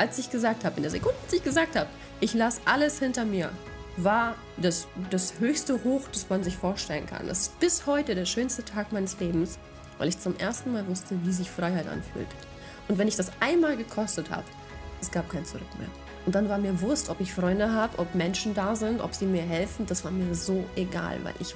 als ich gesagt habe, in der Sekunde, als ich gesagt habe, ich lasse alles hinter mir, war das, das höchste Hoch, das man sich vorstellen kann. Das ist bis heute der schönste Tag meines Lebens, weil ich zum ersten Mal wusste, wie sich Freiheit anfühlt. Und wenn ich das einmal gekostet habe, es gab kein Zurück mehr. Und dann war mir Wurst, ob ich Freunde habe, ob Menschen da sind, ob sie mir helfen. Das war mir so egal, weil ich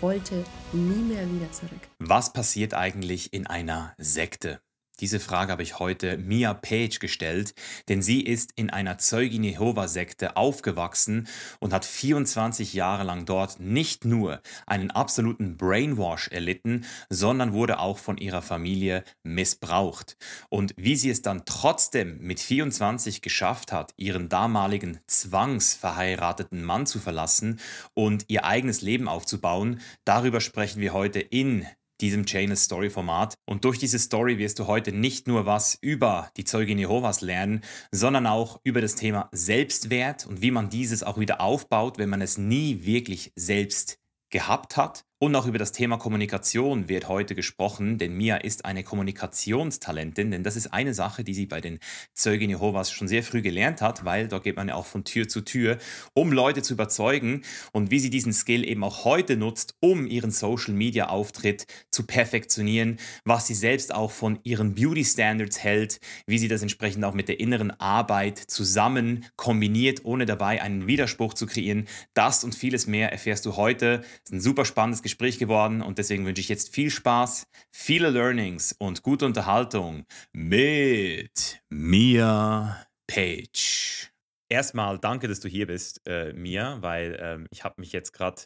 wollte nie mehr wieder zurück. Was passiert eigentlich in einer Sekte? Diese Frage habe ich heute Mia Page gestellt, denn sie ist in einer Zeugin Jehova-Sekte aufgewachsen und hat 24 Jahre lang dort nicht nur einen absoluten Brainwash erlitten, sondern wurde auch von ihrer Familie missbraucht. Und wie sie es dann trotzdem mit 24 geschafft hat, ihren damaligen zwangsverheirateten Mann zu verlassen und ihr eigenes Leben aufzubauen, darüber sprechen wir heute in diesem Janus Story Format. Und durch diese Story wirst du heute nicht nur was über die Zeugin Jehovas lernen, sondern auch über das Thema Selbstwert und wie man dieses auch wieder aufbaut, wenn man es nie wirklich selbst gehabt hat und auch über das Thema Kommunikation wird heute gesprochen, denn Mia ist eine Kommunikationstalentin, denn das ist eine Sache, die sie bei den Zeugen Jehovas schon sehr früh gelernt hat, weil dort geht man ja auch von Tür zu Tür, um Leute zu überzeugen und wie sie diesen Skill eben auch heute nutzt, um ihren Social-Media-Auftritt zu perfektionieren, was sie selbst auch von ihren Beauty-Standards hält, wie sie das entsprechend auch mit der inneren Arbeit zusammen kombiniert, ohne dabei einen Widerspruch zu kreieren. Das und vieles mehr erfährst du heute. Das ist ein super spannendes Gespräch Gespräch geworden und deswegen wünsche ich jetzt viel Spaß, viele Learnings und gute Unterhaltung mit Mia Page. Erstmal danke, dass du hier bist, äh, Mia, weil ähm, ich habe mich jetzt gerade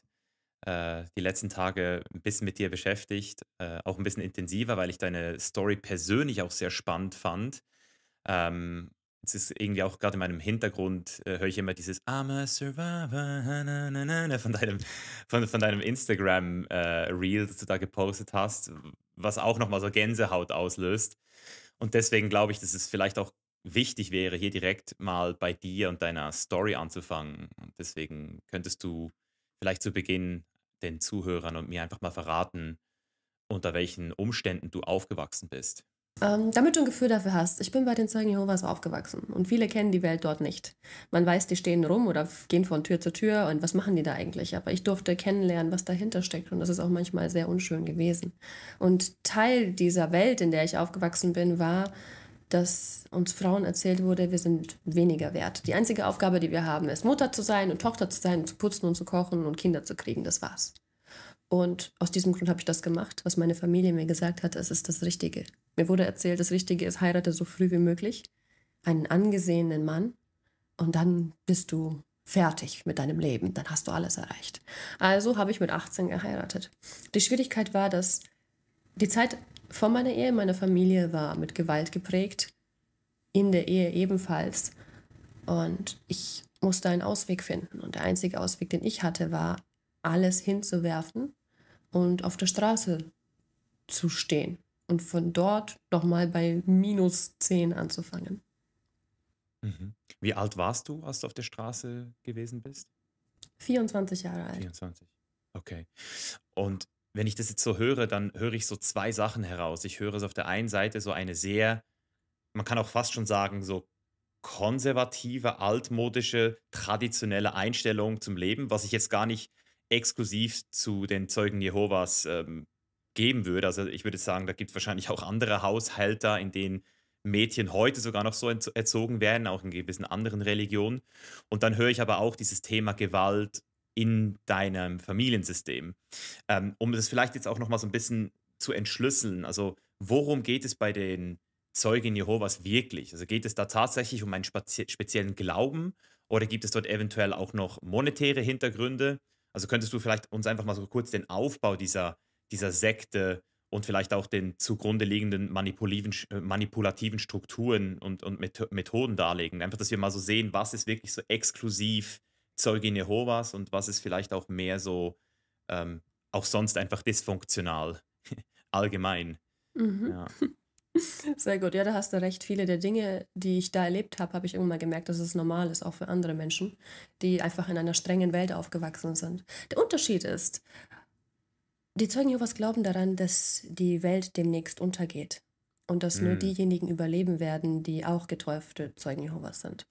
äh, die letzten Tage ein bisschen mit dir beschäftigt, äh, auch ein bisschen intensiver, weil ich deine Story persönlich auch sehr spannend fand. Ähm, es ist irgendwie auch gerade in meinem Hintergrund, äh, höre ich immer dieses I'm a Survivor na, na, na, von deinem, von, von deinem Instagram-Reel, äh, das du da gepostet hast, was auch nochmal so Gänsehaut auslöst. Und deswegen glaube ich, dass es vielleicht auch wichtig wäre, hier direkt mal bei dir und deiner Story anzufangen. Und deswegen könntest du vielleicht zu Beginn den Zuhörern und mir einfach mal verraten, unter welchen Umständen du aufgewachsen bist. Ähm, damit du ein Gefühl dafür hast, ich bin bei den Zeugen Jehovas aufgewachsen und viele kennen die Welt dort nicht. Man weiß, die stehen rum oder gehen von Tür zu Tür und was machen die da eigentlich? Aber ich durfte kennenlernen, was dahinter steckt und das ist auch manchmal sehr unschön gewesen. Und Teil dieser Welt, in der ich aufgewachsen bin, war, dass uns Frauen erzählt wurde, wir sind weniger wert. Die einzige Aufgabe, die wir haben, ist Mutter zu sein und Tochter zu sein, zu putzen und zu kochen und Kinder zu kriegen. Das war's. Und aus diesem Grund habe ich das gemacht, was meine Familie mir gesagt hat, es ist das Richtige. Mir wurde erzählt, das Richtige ist, heirate so früh wie möglich einen angesehenen Mann und dann bist du fertig mit deinem Leben, dann hast du alles erreicht. Also habe ich mit 18 geheiratet. Die Schwierigkeit war, dass die Zeit vor meiner Ehe, meiner Familie war mit Gewalt geprägt, in der Ehe ebenfalls. Und ich musste einen Ausweg finden. Und der einzige Ausweg, den ich hatte, war, alles hinzuwerfen und auf der Straße zu stehen und von dort nochmal bei minus 10 anzufangen. Mhm. Wie alt warst du, als du auf der Straße gewesen bist? 24 Jahre alt. 24. Okay. Und wenn ich das jetzt so höre, dann höre ich so zwei Sachen heraus. Ich höre es auf der einen Seite so eine sehr, man kann auch fast schon sagen, so konservative, altmodische, traditionelle Einstellung zum Leben, was ich jetzt gar nicht exklusiv zu den Zeugen Jehovas ähm, geben würde. Also ich würde sagen, da gibt es wahrscheinlich auch andere Haushalter, in denen Mädchen heute sogar noch so erzogen werden, auch in gewissen anderen Religionen. Und dann höre ich aber auch dieses Thema Gewalt in deinem Familiensystem. Ähm, um das vielleicht jetzt auch nochmal so ein bisschen zu entschlüsseln, also worum geht es bei den Zeugen Jehovas wirklich? Also geht es da tatsächlich um einen speziellen Glauben oder gibt es dort eventuell auch noch monetäre Hintergründe? Also könntest du vielleicht uns einfach mal so kurz den Aufbau dieser dieser Sekte und vielleicht auch den zugrunde liegenden manipulativen äh, Strukturen und, und Methoden darlegen. Einfach, dass wir mal so sehen, was ist wirklich so exklusiv Zeugin Jehovas und was ist vielleicht auch mehr so ähm, auch sonst einfach dysfunktional, allgemein. Mhm. Ja. Sehr gut, ja, da hast du recht. Viele der Dinge, die ich da erlebt habe, habe ich irgendwann gemerkt, dass es normal ist, auch für andere Menschen, die einfach in einer strengen Welt aufgewachsen sind. Der Unterschied ist, die Zeugen Jehovas glauben daran, dass die Welt demnächst untergeht und dass mm. nur diejenigen überleben werden, die auch getäufte Zeugen Jehovas sind.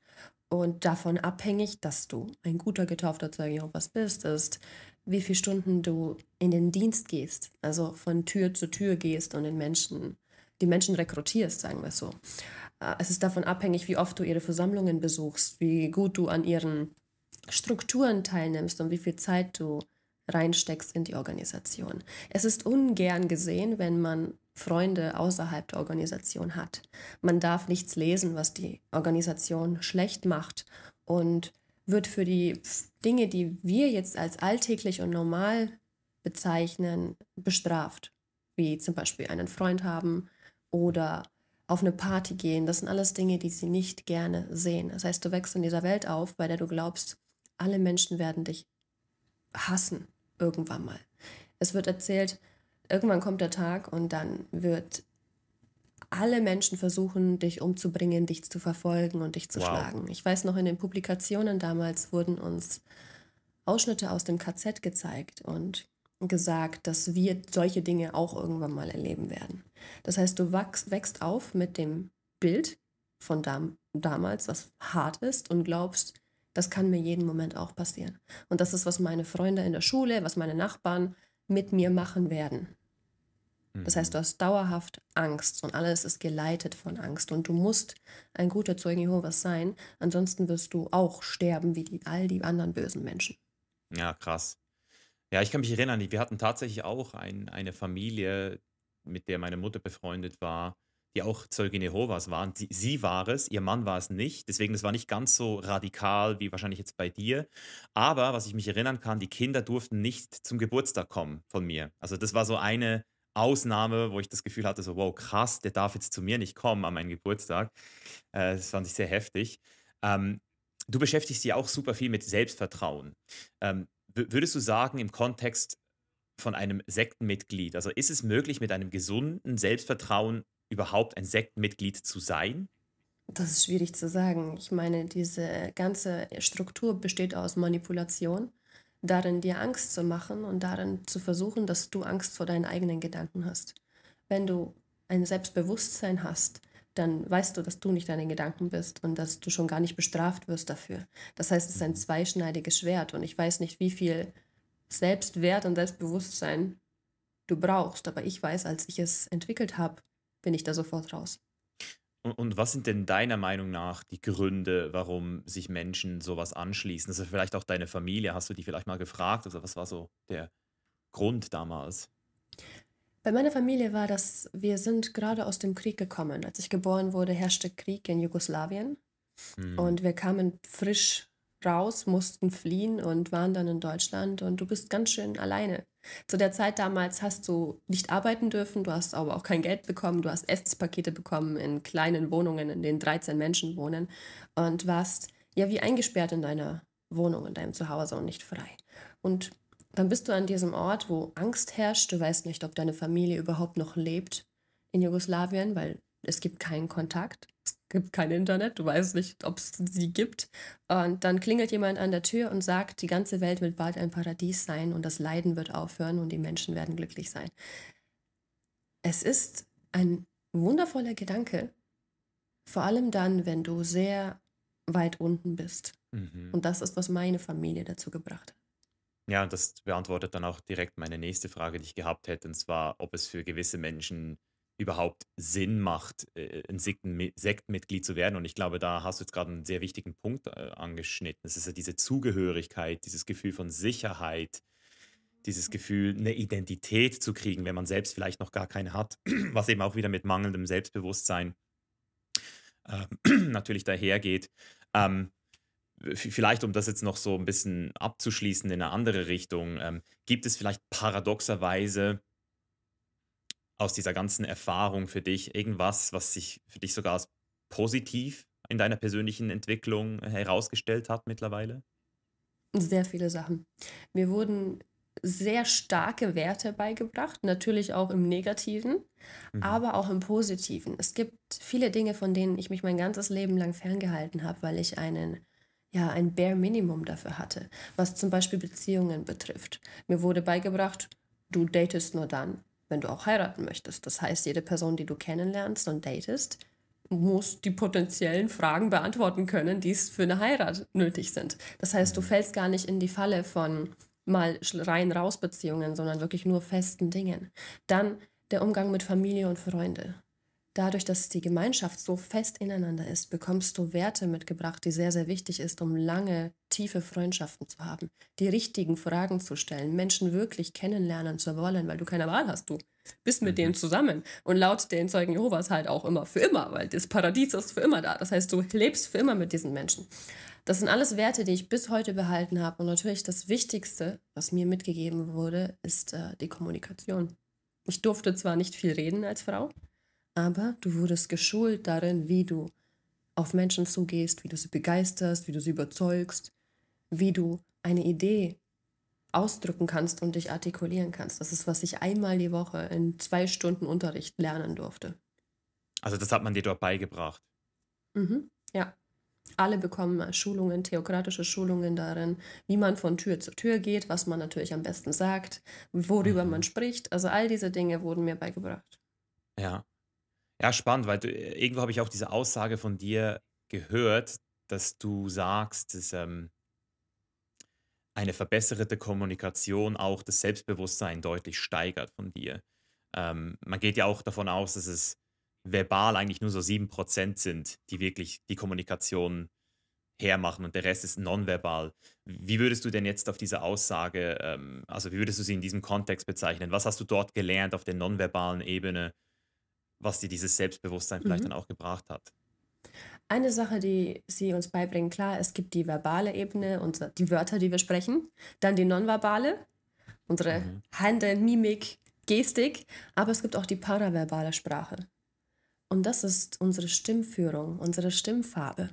Und davon abhängig, dass du ein guter getaufter Zeuge Jehovas bist, ist, wie viele Stunden du in den Dienst gehst, also von Tür zu Tür gehst und den Menschen, die Menschen rekrutierst, sagen wir so. Äh, es ist davon abhängig, wie oft du ihre Versammlungen besuchst, wie gut du an ihren Strukturen teilnimmst und wie viel Zeit du reinsteckst in die Organisation. Es ist ungern gesehen, wenn man Freunde außerhalb der Organisation hat. Man darf nichts lesen, was die Organisation schlecht macht und wird für die Dinge, die wir jetzt als alltäglich und normal bezeichnen, bestraft. Wie zum Beispiel einen Freund haben oder auf eine Party gehen. Das sind alles Dinge, die sie nicht gerne sehen. Das heißt, du wächst in dieser Welt auf, bei der du glaubst, alle Menschen werden dich hassen. Irgendwann mal. Es wird erzählt, irgendwann kommt der Tag und dann wird alle Menschen versuchen, dich umzubringen, dich zu verfolgen und dich zu wow. schlagen. Ich weiß noch, in den Publikationen damals wurden uns Ausschnitte aus dem KZ gezeigt und gesagt, dass wir solche Dinge auch irgendwann mal erleben werden. Das heißt, du wachst, wächst auf mit dem Bild von dam damals, was hart ist und glaubst, das kann mir jeden Moment auch passieren. Und das ist, was meine Freunde in der Schule, was meine Nachbarn mit mir machen werden. Das heißt, mhm. du hast dauerhaft Angst und alles ist geleitet von Angst und du musst ein guter Zeuge Jehovas sein, ansonsten wirst du auch sterben wie die, all die anderen bösen Menschen. Ja, krass. Ja, ich kann mich erinnern, wir hatten tatsächlich auch ein, eine Familie, mit der meine Mutter befreundet war, die auch Zeugin Jehovas waren. Sie, sie war es, ihr Mann war es nicht. Deswegen, es war nicht ganz so radikal wie wahrscheinlich jetzt bei dir. Aber was ich mich erinnern kann, die Kinder durften nicht zum Geburtstag kommen von mir. Also das war so eine Ausnahme, wo ich das Gefühl hatte, so wow, krass, der darf jetzt zu mir nicht kommen an meinen Geburtstag. Äh, das fand ich sehr heftig. Ähm, du beschäftigst dich auch super viel mit Selbstvertrauen. Ähm, würdest du sagen, im Kontext von einem Sektenmitglied. Also ist es möglich, mit einem gesunden Selbstvertrauen überhaupt ein Sektenmitglied zu sein? Das ist schwierig zu sagen. Ich meine, diese ganze Struktur besteht aus Manipulation, darin dir Angst zu machen und darin zu versuchen, dass du Angst vor deinen eigenen Gedanken hast. Wenn du ein Selbstbewusstsein hast, dann weißt du, dass du nicht deine Gedanken bist und dass du schon gar nicht bestraft wirst dafür. Das heißt, es ist ein mhm. zweischneidiges Schwert und ich weiß nicht, wie viel Selbstwert und Selbstbewusstsein du brauchst, aber ich weiß, als ich es entwickelt habe, bin ich da sofort raus. Und, und, was sind denn deiner Meinung nach die Gründe, warum sich Menschen sowas anschließen? Also vielleicht auch deine Familie, hast du die vielleicht mal gefragt? Also was war so der Grund damals? Bei meiner Familie war das, wir sind gerade aus dem Krieg gekommen. Als ich geboren wurde, herrschte Krieg in Jugoslawien. Hm. Und wir kamen frisch raus, mussten fliehen und waren dann in Deutschland und du bist ganz schön alleine. Zu der Zeit damals hast du nicht arbeiten dürfen, du hast aber auch kein Geld bekommen, du hast Essenspakete bekommen in kleinen Wohnungen, in denen 13 Menschen wohnen und warst ja wie eingesperrt in deiner Wohnung, in deinem Zuhause und nicht frei. Und dann bist du an diesem Ort, wo Angst herrscht, du weißt nicht, ob deine Familie überhaupt noch lebt in Jugoslawien, weil es gibt keinen Kontakt, es gibt kein Internet, du weißt nicht, ob es sie gibt. Und dann klingelt jemand an der Tür und sagt, die ganze Welt wird bald ein Paradies sein und das Leiden wird aufhören und die Menschen werden glücklich sein. Es ist ein wundervoller Gedanke, vor allem dann, wenn du sehr weit unten bist. Mhm. Und das ist, was meine Familie dazu gebracht hat. Ja, und das beantwortet dann auch direkt meine nächste Frage, die ich gehabt hätte, und zwar, ob es für gewisse Menschen überhaupt Sinn macht, äh, ein Sektmitglied zu werden. Und ich glaube, da hast du jetzt gerade einen sehr wichtigen Punkt äh, angeschnitten. Es ist ja diese Zugehörigkeit, dieses Gefühl von Sicherheit, dieses mhm. Gefühl, eine Identität zu kriegen, wenn man selbst vielleicht noch gar keine hat, was eben auch wieder mit mangelndem Selbstbewusstsein ähm, natürlich dahergeht. Ähm, vielleicht, um das jetzt noch so ein bisschen abzuschließen in eine andere Richtung, ähm, gibt es vielleicht paradoxerweise aus dieser ganzen Erfahrung für dich irgendwas, was sich für dich sogar als positiv in deiner persönlichen Entwicklung herausgestellt hat mittlerweile? Sehr viele Sachen. Mir wurden sehr starke Werte beigebracht, natürlich auch im Negativen, mhm. aber auch im Positiven. Es gibt viele Dinge, von denen ich mich mein ganzes Leben lang ferngehalten habe, weil ich einen ja, ein Bare Minimum dafür hatte, was zum Beispiel Beziehungen betrifft. Mir wurde beigebracht, du datest nur dann wenn du auch heiraten möchtest. Das heißt, jede Person, die du kennenlernst und datest, muss die potenziellen Fragen beantworten können, die es für eine Heirat nötig sind. Das heißt, du fällst gar nicht in die Falle von mal rein-raus-Beziehungen, sondern wirklich nur festen Dingen. Dann der Umgang mit Familie und Freunde dadurch, dass die Gemeinschaft so fest ineinander ist, bekommst du Werte mitgebracht, die sehr, sehr wichtig ist, um lange, tiefe Freundschaften zu haben, die richtigen Fragen zu stellen, Menschen wirklich kennenlernen zu wollen, weil du keine Wahl hast, du bist mit denen mhm. zusammen und laut den Zeugen Jehovas halt auch immer für immer, weil das Paradies ist für immer da. Das heißt, du lebst für immer mit diesen Menschen. Das sind alles Werte, die ich bis heute behalten habe. Und natürlich das Wichtigste, was mir mitgegeben wurde, ist äh, die Kommunikation. Ich durfte zwar nicht viel reden als Frau, aber du wurdest geschult darin, wie du auf Menschen zugehst, wie du sie begeisterst, wie du sie überzeugst, wie du eine Idee ausdrücken kannst und dich artikulieren kannst. Das ist, was ich einmal die Woche in zwei Stunden Unterricht lernen durfte. Also das hat man dir dort beigebracht. Mhm, ja. Alle bekommen Schulungen, theokratische Schulungen darin, wie man von Tür zu Tür geht, was man natürlich am besten sagt, worüber mhm. man spricht. Also all diese Dinge wurden mir beigebracht. Ja. Ja, spannend, weil du, äh, irgendwo habe ich auch diese Aussage von dir gehört, dass du sagst, dass ähm, eine verbesserte Kommunikation auch das Selbstbewusstsein deutlich steigert von dir. Ähm, man geht ja auch davon aus, dass es verbal eigentlich nur so 7% sind, die wirklich die Kommunikation hermachen und der Rest ist nonverbal. Wie würdest du denn jetzt auf diese Aussage, ähm, also wie würdest du sie in diesem Kontext bezeichnen? Was hast du dort gelernt auf der nonverbalen Ebene, was dir dieses Selbstbewusstsein mhm. vielleicht dann auch gebracht hat. Eine Sache, die sie uns beibringen, klar, es gibt die verbale Ebene, unsere, die Wörter, die wir sprechen, dann die nonverbale, unsere mhm. Hände, Mimik, Gestik, aber es gibt auch die paraverbale Sprache. Und das ist unsere Stimmführung, unsere Stimmfarbe,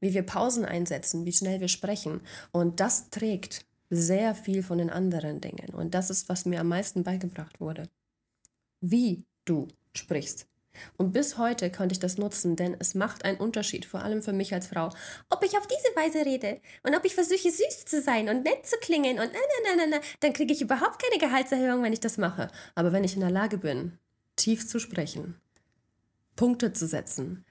wie wir Pausen einsetzen, wie schnell wir sprechen. Und das trägt sehr viel von den anderen Dingen. Und das ist, was mir am meisten beigebracht wurde. Wie du sprichst. Und bis heute konnte ich das nutzen, denn es macht einen Unterschied, vor allem für mich als Frau, ob ich auf diese Weise rede und ob ich versuche, süß zu sein und nett zu klingen und na, na, na, na, na, dann kriege ich überhaupt keine Gehaltserhöhung, wenn ich das mache. Aber wenn ich in der Lage bin, tief zu sprechen, Punkte zu setzen,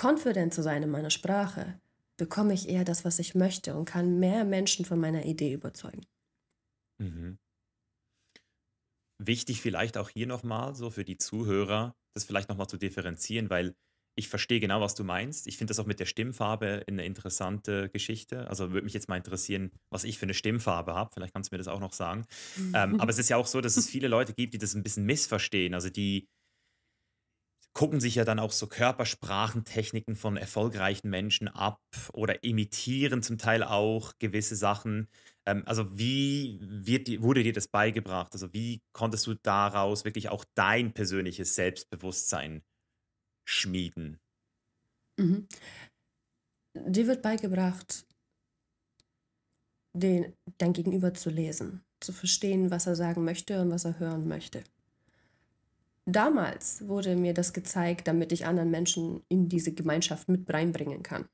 confident zu sein in meiner Sprache, bekomme ich eher das, was ich möchte und kann mehr Menschen von meiner Idee überzeugen. Mhm. Wichtig vielleicht auch hier nochmal, so für die Zuhörer, das vielleicht nochmal zu differenzieren, weil ich verstehe genau, was du meinst. Ich finde das auch mit der Stimmfarbe eine interessante Geschichte. Also würde mich jetzt mal interessieren, was ich für eine Stimmfarbe habe. Vielleicht kannst du mir das auch noch sagen. Mhm. ähm, aber es ist ja auch so, dass es viele Leute gibt, die das ein bisschen missverstehen. Also die, gucken sich ja dann auch so Körpersprachentechniken von erfolgreichen Menschen ab oder imitieren zum Teil auch gewisse Sachen. Ähm, also wie wird, wurde dir das beigebracht? Also wie konntest du daraus wirklich auch dein persönliches Selbstbewusstsein schmieden? Mhm. Dir wird beigebracht, den, dein Gegenüber zu lesen, zu verstehen, was er sagen möchte und was er hören möchte damals wurde mir das gezeigt, damit ich anderen Menschen in diese Gemeinschaft mit reinbringen kann.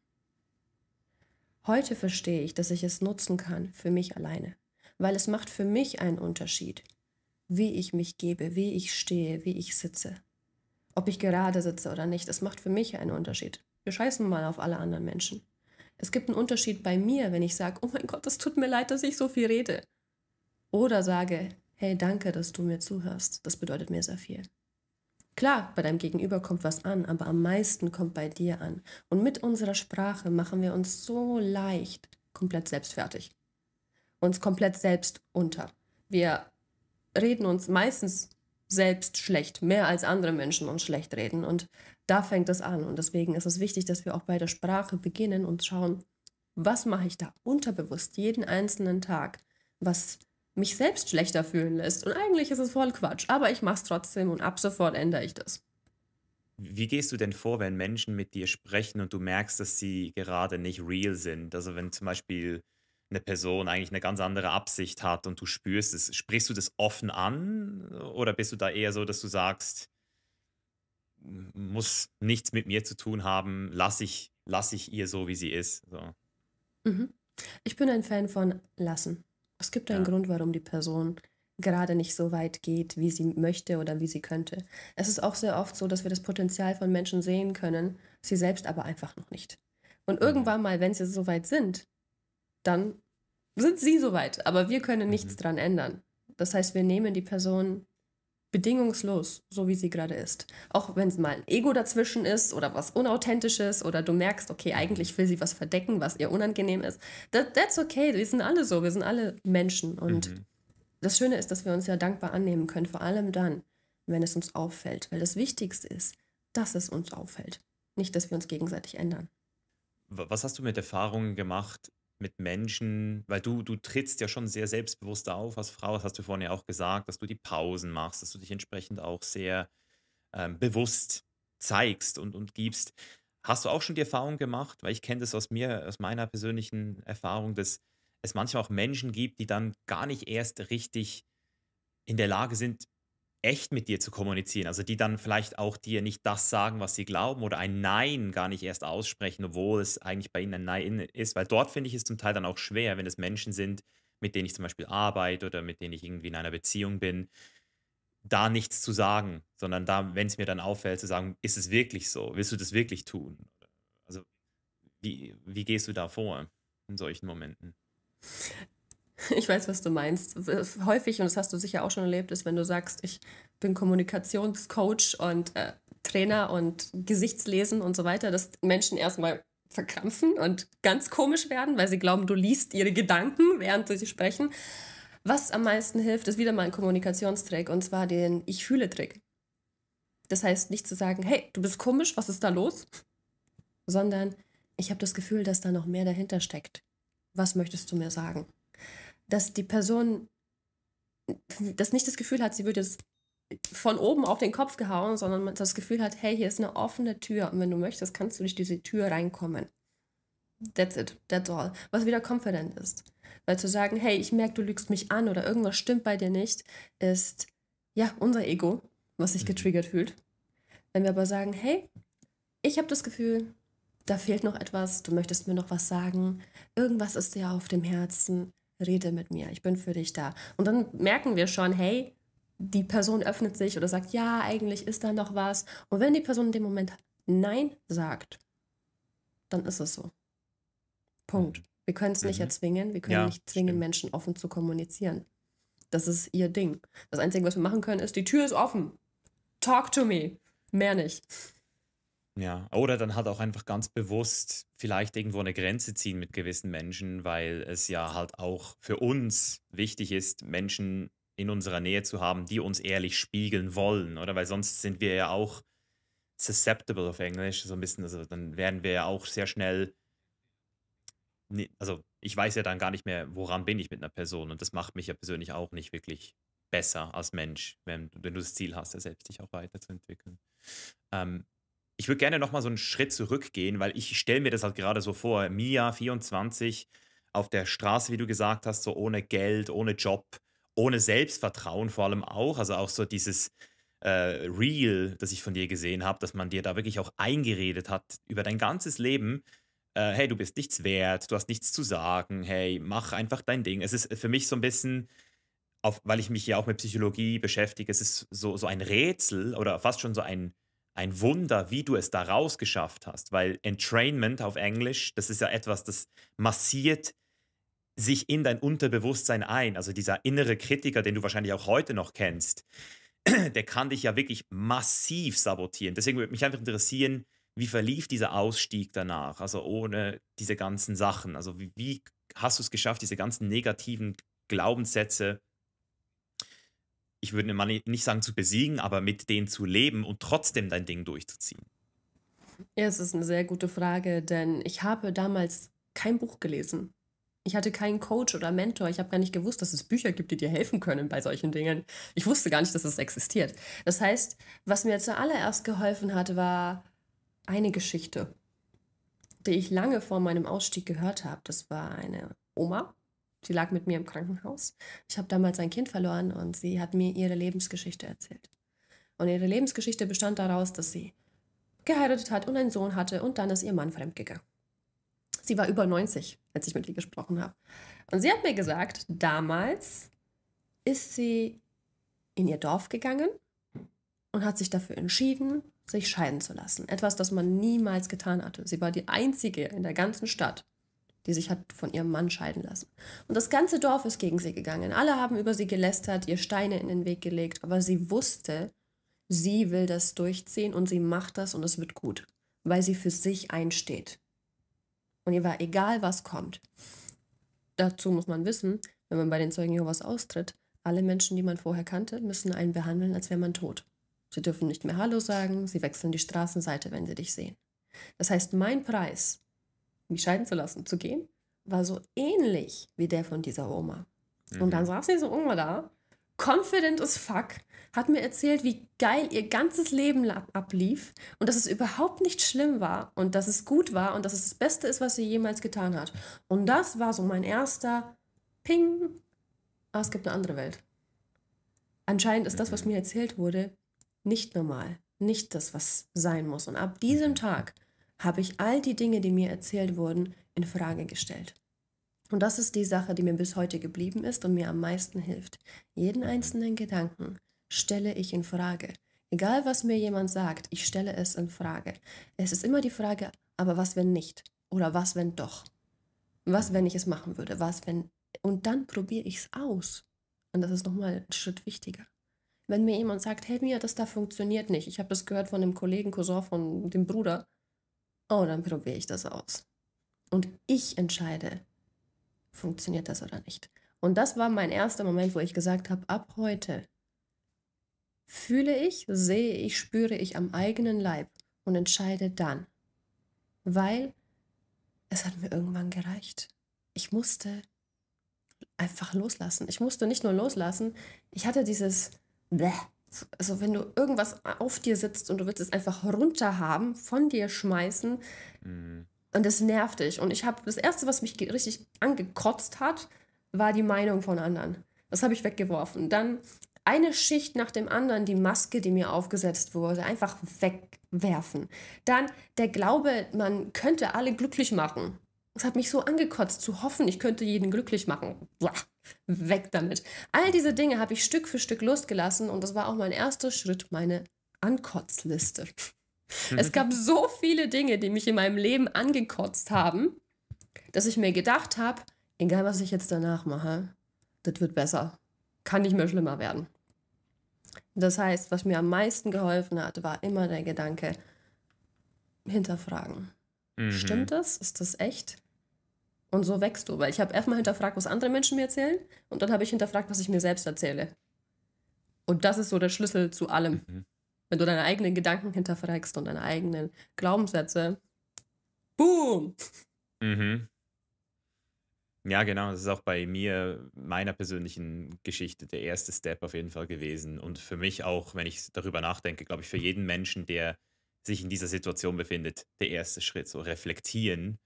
Heute verstehe ich, dass ich es nutzen kann für mich alleine, weil es macht für mich einen Unterschied, wie ich mich gebe, wie ich stehe, wie ich sitze. Ob ich gerade sitze oder nicht, es macht für mich einen Unterschied. Wir scheißen mal auf alle anderen Menschen. Es gibt einen Unterschied bei mir, wenn ich sage, oh mein Gott, es tut mir leid, dass ich so viel rede. Oder sage, hey, danke, dass du mir zuhörst. Das bedeutet mir sehr viel. Klar, bei deinem Gegenüber kommt was an, aber am meisten kommt bei dir an. Und mit unserer Sprache machen wir uns so leicht komplett selbst fertig. Uns komplett selbst unter. Wir reden uns meistens selbst schlecht, mehr als andere Menschen uns schlecht reden. Und da fängt es an. Und deswegen ist es wichtig, dass wir auch bei der Sprache beginnen und schauen, was mache ich da unterbewusst jeden einzelnen Tag? Was mich selbst schlechter fühlen lässt. Und eigentlich ist es voll Quatsch, aber ich mache es trotzdem und ab sofort ändere ich das. Wie gehst du denn vor, wenn Menschen mit dir sprechen und du merkst, dass sie gerade nicht real sind? Also wenn zum Beispiel eine Person eigentlich eine ganz andere Absicht hat und du spürst es, sprichst du das offen an oder bist du da eher so, dass du sagst, muss nichts mit mir zu tun haben, lass ich, lass ich ihr so, wie sie ist? So. Mhm. Ich bin ein Fan von lassen. Es gibt einen ja. Grund, warum die Person gerade nicht so weit geht, wie sie möchte oder wie sie könnte. Es ist auch sehr oft so, dass wir das Potenzial von Menschen sehen können, sie selbst aber einfach noch nicht. Und mhm. irgendwann mal, wenn sie so weit sind, dann sind sie so weit, aber wir können nichts mhm. dran ändern. Das heißt, wir nehmen die Person bedingungslos, so wie sie gerade ist. Auch wenn es mal ein Ego dazwischen ist oder was Unauthentisches oder du merkst, okay, eigentlich will sie was verdecken, was ihr unangenehm ist. That, that's okay, wir sind alle so, wir sind alle Menschen. Und mhm. das Schöne ist, dass wir uns ja dankbar annehmen können, vor allem dann, wenn es uns auffällt. Weil das Wichtigste ist, dass es uns auffällt, nicht dass wir uns gegenseitig ändern. Was hast du mit Erfahrungen gemacht, mit Menschen, weil du, du trittst ja schon sehr selbstbewusst auf als Frau, das hast du vorhin ja auch gesagt, dass du die Pausen machst, dass du dich entsprechend auch sehr ähm, bewusst zeigst und, und gibst. Hast du auch schon die Erfahrung gemacht, weil ich kenne das aus mir, aus meiner persönlichen Erfahrung, dass es manchmal auch Menschen gibt, die dann gar nicht erst richtig in der Lage sind, echt mit dir zu kommunizieren. Also die dann vielleicht auch dir nicht das sagen, was sie glauben oder ein Nein gar nicht erst aussprechen, obwohl es eigentlich bei ihnen ein Nein ist. Weil dort finde ich es zum Teil dann auch schwer, wenn es Menschen sind, mit denen ich zum Beispiel arbeite oder mit denen ich irgendwie in einer Beziehung bin, da nichts zu sagen, sondern da, wenn es mir dann auffällt, zu sagen, ist es wirklich so? Willst du das wirklich tun? Also wie, wie gehst du da vor in solchen Momenten? Ich weiß, was du meinst. Häufig, und das hast du sicher auch schon erlebt, ist, wenn du sagst, ich bin Kommunikationscoach und äh, Trainer und Gesichtslesen und so weiter, dass Menschen erstmal verkrampfen und ganz komisch werden, weil sie glauben, du liest ihre Gedanken, während sie sprechen. Was am meisten hilft, ist wieder mal ein Kommunikationstrick und zwar den Ich fühle-Trick. Das heißt nicht zu sagen, hey, du bist komisch, was ist da los? Sondern ich habe das Gefühl, dass da noch mehr dahinter steckt. Was möchtest du mir sagen? dass die Person das nicht das Gefühl hat, sie würde es von oben auf den Kopf gehauen, sondern das Gefühl hat, hey, hier ist eine offene Tür und wenn du möchtest, kannst du durch diese Tür reinkommen. That's it, that's all. Was wieder confident ist. Weil zu sagen, hey, ich merke, du lügst mich an oder irgendwas stimmt bei dir nicht, ist ja unser Ego, was sich mhm. getriggert fühlt. Wenn wir aber sagen, hey, ich habe das Gefühl, da fehlt noch etwas, du möchtest mir noch was sagen, irgendwas ist dir auf dem Herzen, rede mit mir, ich bin für dich da. Und dann merken wir schon, hey, die Person öffnet sich oder sagt, ja, eigentlich ist da noch was. Und wenn die Person in dem Moment Nein sagt, dann ist es so. Punkt. Mhm. Wir können es mhm. nicht erzwingen, wir können ja, nicht zwingen, stimmt. Menschen offen zu kommunizieren. Das ist ihr Ding. Das Einzige, was wir machen können, ist, die Tür ist offen. Talk to me. Mehr nicht. Ja, oder dann halt auch einfach ganz bewusst vielleicht irgendwo eine Grenze ziehen mit gewissen Menschen, weil es ja halt auch für uns wichtig ist, Menschen in unserer Nähe zu haben, die uns ehrlich spiegeln wollen, oder? Weil sonst sind wir ja auch susceptible auf Englisch, so ein bisschen, also dann werden wir ja auch sehr schnell, also ich weiß ja dann gar nicht mehr, woran bin ich mit einer Person und das macht mich ja persönlich auch nicht wirklich besser als Mensch, wenn, wenn du das Ziel hast, ja selbst dich auch weiterzuentwickeln. Ähm, ich würde gerne nochmal so einen Schritt zurückgehen, weil ich stelle mir das halt gerade so vor. Mia, 24, auf der Straße, wie du gesagt hast, so ohne Geld, ohne Job, ohne Selbstvertrauen vor allem auch. Also auch so dieses äh, Real, das ich von dir gesehen habe, dass man dir da wirklich auch eingeredet hat über dein ganzes Leben. Äh, hey, du bist nichts wert, du hast nichts zu sagen, hey, mach einfach dein Ding. Es ist für mich so ein bisschen, auf, weil ich mich ja auch mit Psychologie beschäftige, es ist so, so ein Rätsel oder fast schon so ein ein Wunder, wie du es da rausgeschafft hast, weil Entrainment auf Englisch, das ist ja etwas, das massiert sich in dein Unterbewusstsein ein. Also dieser innere Kritiker, den du wahrscheinlich auch heute noch kennst, der kann dich ja wirklich massiv sabotieren. Deswegen würde mich einfach interessieren, wie verlief dieser Ausstieg danach? Also ohne diese ganzen Sachen. Also wie, wie hast du es geschafft, diese ganzen negativen Glaubenssätze ich würde mal nicht sagen zu besiegen, aber mit denen zu leben und trotzdem dein Ding durchzuziehen? Ja, es ist eine sehr gute Frage, denn ich habe damals kein Buch gelesen. Ich hatte keinen Coach oder Mentor. Ich habe gar nicht gewusst, dass es Bücher gibt, die dir helfen können bei solchen Dingen. Ich wusste gar nicht, dass es existiert. Das heißt, was mir zuallererst geholfen hat, war eine Geschichte, die ich lange vor meinem Ausstieg gehört habe. Das war eine Oma, Sie lag mit mir im Krankenhaus. Ich habe damals ein Kind verloren und sie hat mir ihre Lebensgeschichte erzählt. Und ihre Lebensgeschichte bestand daraus, dass sie geheiratet hat und einen Sohn hatte und dann ist ihr Mann fremdgegangen. Sie war über 90, als ich mit ihr gesprochen habe. Und sie hat mir gesagt, damals ist sie in ihr Dorf gegangen und hat sich dafür entschieden, sich scheiden zu lassen. Etwas, das man niemals getan hatte. Sie war die Einzige in der ganzen Stadt, die sich hat von ihrem Mann scheiden lassen. Und das ganze Dorf ist gegen sie gegangen. Alle haben über sie gelästert, ihr Steine in den Weg gelegt, aber sie wusste, sie will das durchziehen und sie macht das und es wird gut, weil sie für sich einsteht. Und ihr war egal, was kommt. Dazu muss man wissen, wenn man bei den Zeugen Jehovas austritt, alle Menschen, die man vorher kannte, müssen einen behandeln, als wäre man tot. Sie dürfen nicht mehr Hallo sagen, sie wechseln die Straßenseite, wenn sie dich sehen. Das heißt, mein Preis mich scheiden zu lassen, zu gehen, war so ähnlich wie der von dieser Oma. Mhm. Und dann mhm. saß diese Oma da, confident as fuck, hat mir erzählt, wie geil ihr ganzes Leben ablief und dass es überhaupt nicht schlimm war und dass es gut war und dass es das Beste ist, was sie jemals getan hat. Und das war so mein erster Ping. Ah, es gibt eine andere Welt. Anscheinend ist das, was mhm. mir erzählt wurde, nicht normal. Nicht das, was sein muss. Und ab diesem mhm. Tag habe ich all die Dinge, die mir erzählt wurden, in Frage gestellt. Und das ist die Sache, die mir bis heute geblieben ist und mir am meisten hilft. Jeden einzelnen Gedanken stelle ich in Frage. Egal, was mir jemand sagt, ich stelle es in Frage. Es ist immer die Frage, aber was wenn nicht? Oder was wenn doch? Was wenn ich es machen würde? Was wenn? Und dann probiere ich es aus. Und das ist nochmal ein Schritt wichtiger. Wenn mir jemand sagt, hey mir, das da funktioniert nicht, ich habe das gehört von einem Kollegen, Cousin, von dem Bruder, oh, dann probiere ich das aus. Und ich entscheide, funktioniert das oder nicht. Und das war mein erster Moment, wo ich gesagt habe, ab heute fühle ich, sehe ich, spüre ich am eigenen Leib und entscheide dann. Weil es hat mir irgendwann gereicht. Ich musste einfach loslassen. Ich musste nicht nur loslassen, ich hatte dieses Bäh also wenn du irgendwas auf dir sitzt und du willst es einfach runter haben, von dir schmeißen mhm. und das nervt dich. Und ich habe das erste, was mich richtig angekotzt hat, war die Meinung von anderen. Das habe ich weggeworfen. Dann eine Schicht nach dem anderen die Maske, die mir aufgesetzt wurde, einfach wegwerfen. Dann der Glaube, man könnte alle glücklich machen. Es hat mich so angekotzt, zu hoffen, ich könnte jeden glücklich machen. Boah, weg damit. All diese Dinge habe ich Stück für Stück losgelassen und das war auch mein erster Schritt, meine Ankotzliste. Es gab so viele Dinge, die mich in meinem Leben angekotzt haben, dass ich mir gedacht habe, egal was ich jetzt danach mache, das wird besser. Kann nicht mehr schlimmer werden. Das heißt, was mir am meisten geholfen hat, war immer der Gedanke, hinterfragen. Mhm. Stimmt das? Ist das echt? Und so wächst du, weil ich habe erstmal hinterfragt, was andere Menschen mir erzählen und dann habe ich hinterfragt, was ich mir selbst erzähle. Und das ist so der Schlüssel zu allem. Mhm. Wenn du deine eigenen Gedanken hinterfragst und deine eigenen Glaubenssätze, boom! Mhm. Ja, genau. Das ist auch bei mir, meiner persönlichen Geschichte, der erste Step auf jeden Fall gewesen. Und für mich auch, wenn ich darüber nachdenke, glaube ich, für jeden Menschen, der sich in dieser Situation befindet, der erste Schritt, so reflektieren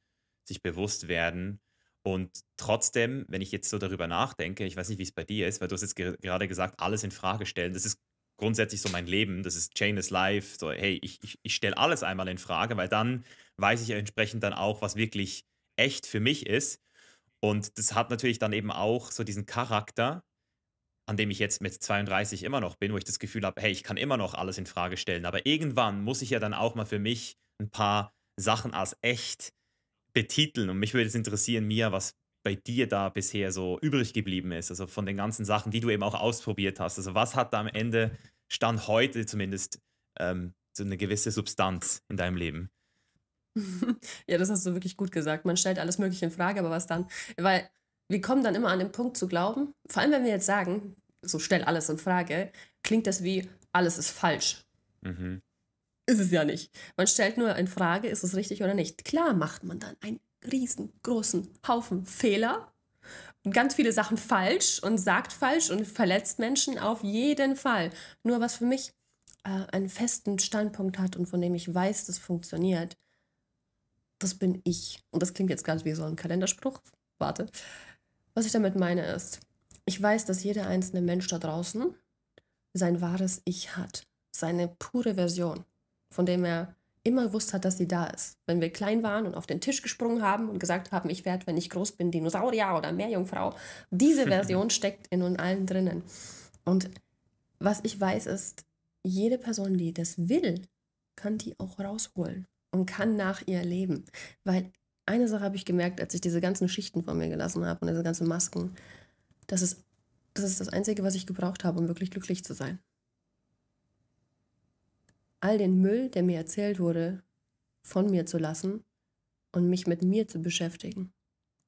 sich bewusst werden. Und trotzdem, wenn ich jetzt so darüber nachdenke, ich weiß nicht, wie es bei dir ist, weil du hast jetzt ge gerade gesagt, alles in Frage stellen. Das ist grundsätzlich so mein Leben. Das ist Chain is Life. So, hey, ich, ich, ich stelle alles einmal in Frage, weil dann weiß ich ja entsprechend dann auch, was wirklich echt für mich ist. Und das hat natürlich dann eben auch so diesen Charakter, an dem ich jetzt mit 32 immer noch bin, wo ich das Gefühl habe, hey, ich kann immer noch alles in Frage stellen. Aber irgendwann muss ich ja dann auch mal für mich ein paar Sachen als echt betiteln. Und mich würde es interessieren, Mia, was bei dir da bisher so übrig geblieben ist, also von den ganzen Sachen, die du eben auch ausprobiert hast. Also was hat da am Ende, Stand heute zumindest, ähm, so eine gewisse Substanz in deinem Leben? ja, das hast du wirklich gut gesagt. Man stellt alles Mögliche in Frage, aber was dann? Weil wir kommen dann immer an den Punkt zu glauben, vor allem wenn wir jetzt sagen, so stell alles in Frage, klingt das wie, alles ist falsch. Mhm. Ist es ja nicht. Man stellt nur in Frage, ist es richtig oder nicht. Klar macht man dann einen riesengroßen Haufen Fehler und ganz viele Sachen falsch und sagt falsch und verletzt Menschen auf jeden Fall. Nur was für mich äh, einen festen Standpunkt hat und von dem ich weiß, das funktioniert, das bin ich. Und das klingt jetzt ganz wie so ein Kalenderspruch. Warte. Was ich damit meine ist, ich weiß, dass jeder einzelne Mensch da draußen sein wahres Ich hat, seine pure Version von dem er immer gewusst hat, dass sie da ist. Wenn wir klein waren und auf den Tisch gesprungen haben und gesagt haben, ich werde, wenn ich groß bin, Dinosaurier oder Meerjungfrau, diese Version steckt in uns allen drinnen. Und was ich weiß ist, jede Person, die das will, kann die auch rausholen und kann nach ihr leben. Weil eine Sache habe ich gemerkt, als ich diese ganzen Schichten vor mir gelassen habe und diese ganzen Masken, das ist das, ist das Einzige, was ich gebraucht habe, um wirklich glücklich zu sein all den Müll, der mir erzählt wurde, von mir zu lassen und mich mit mir zu beschäftigen.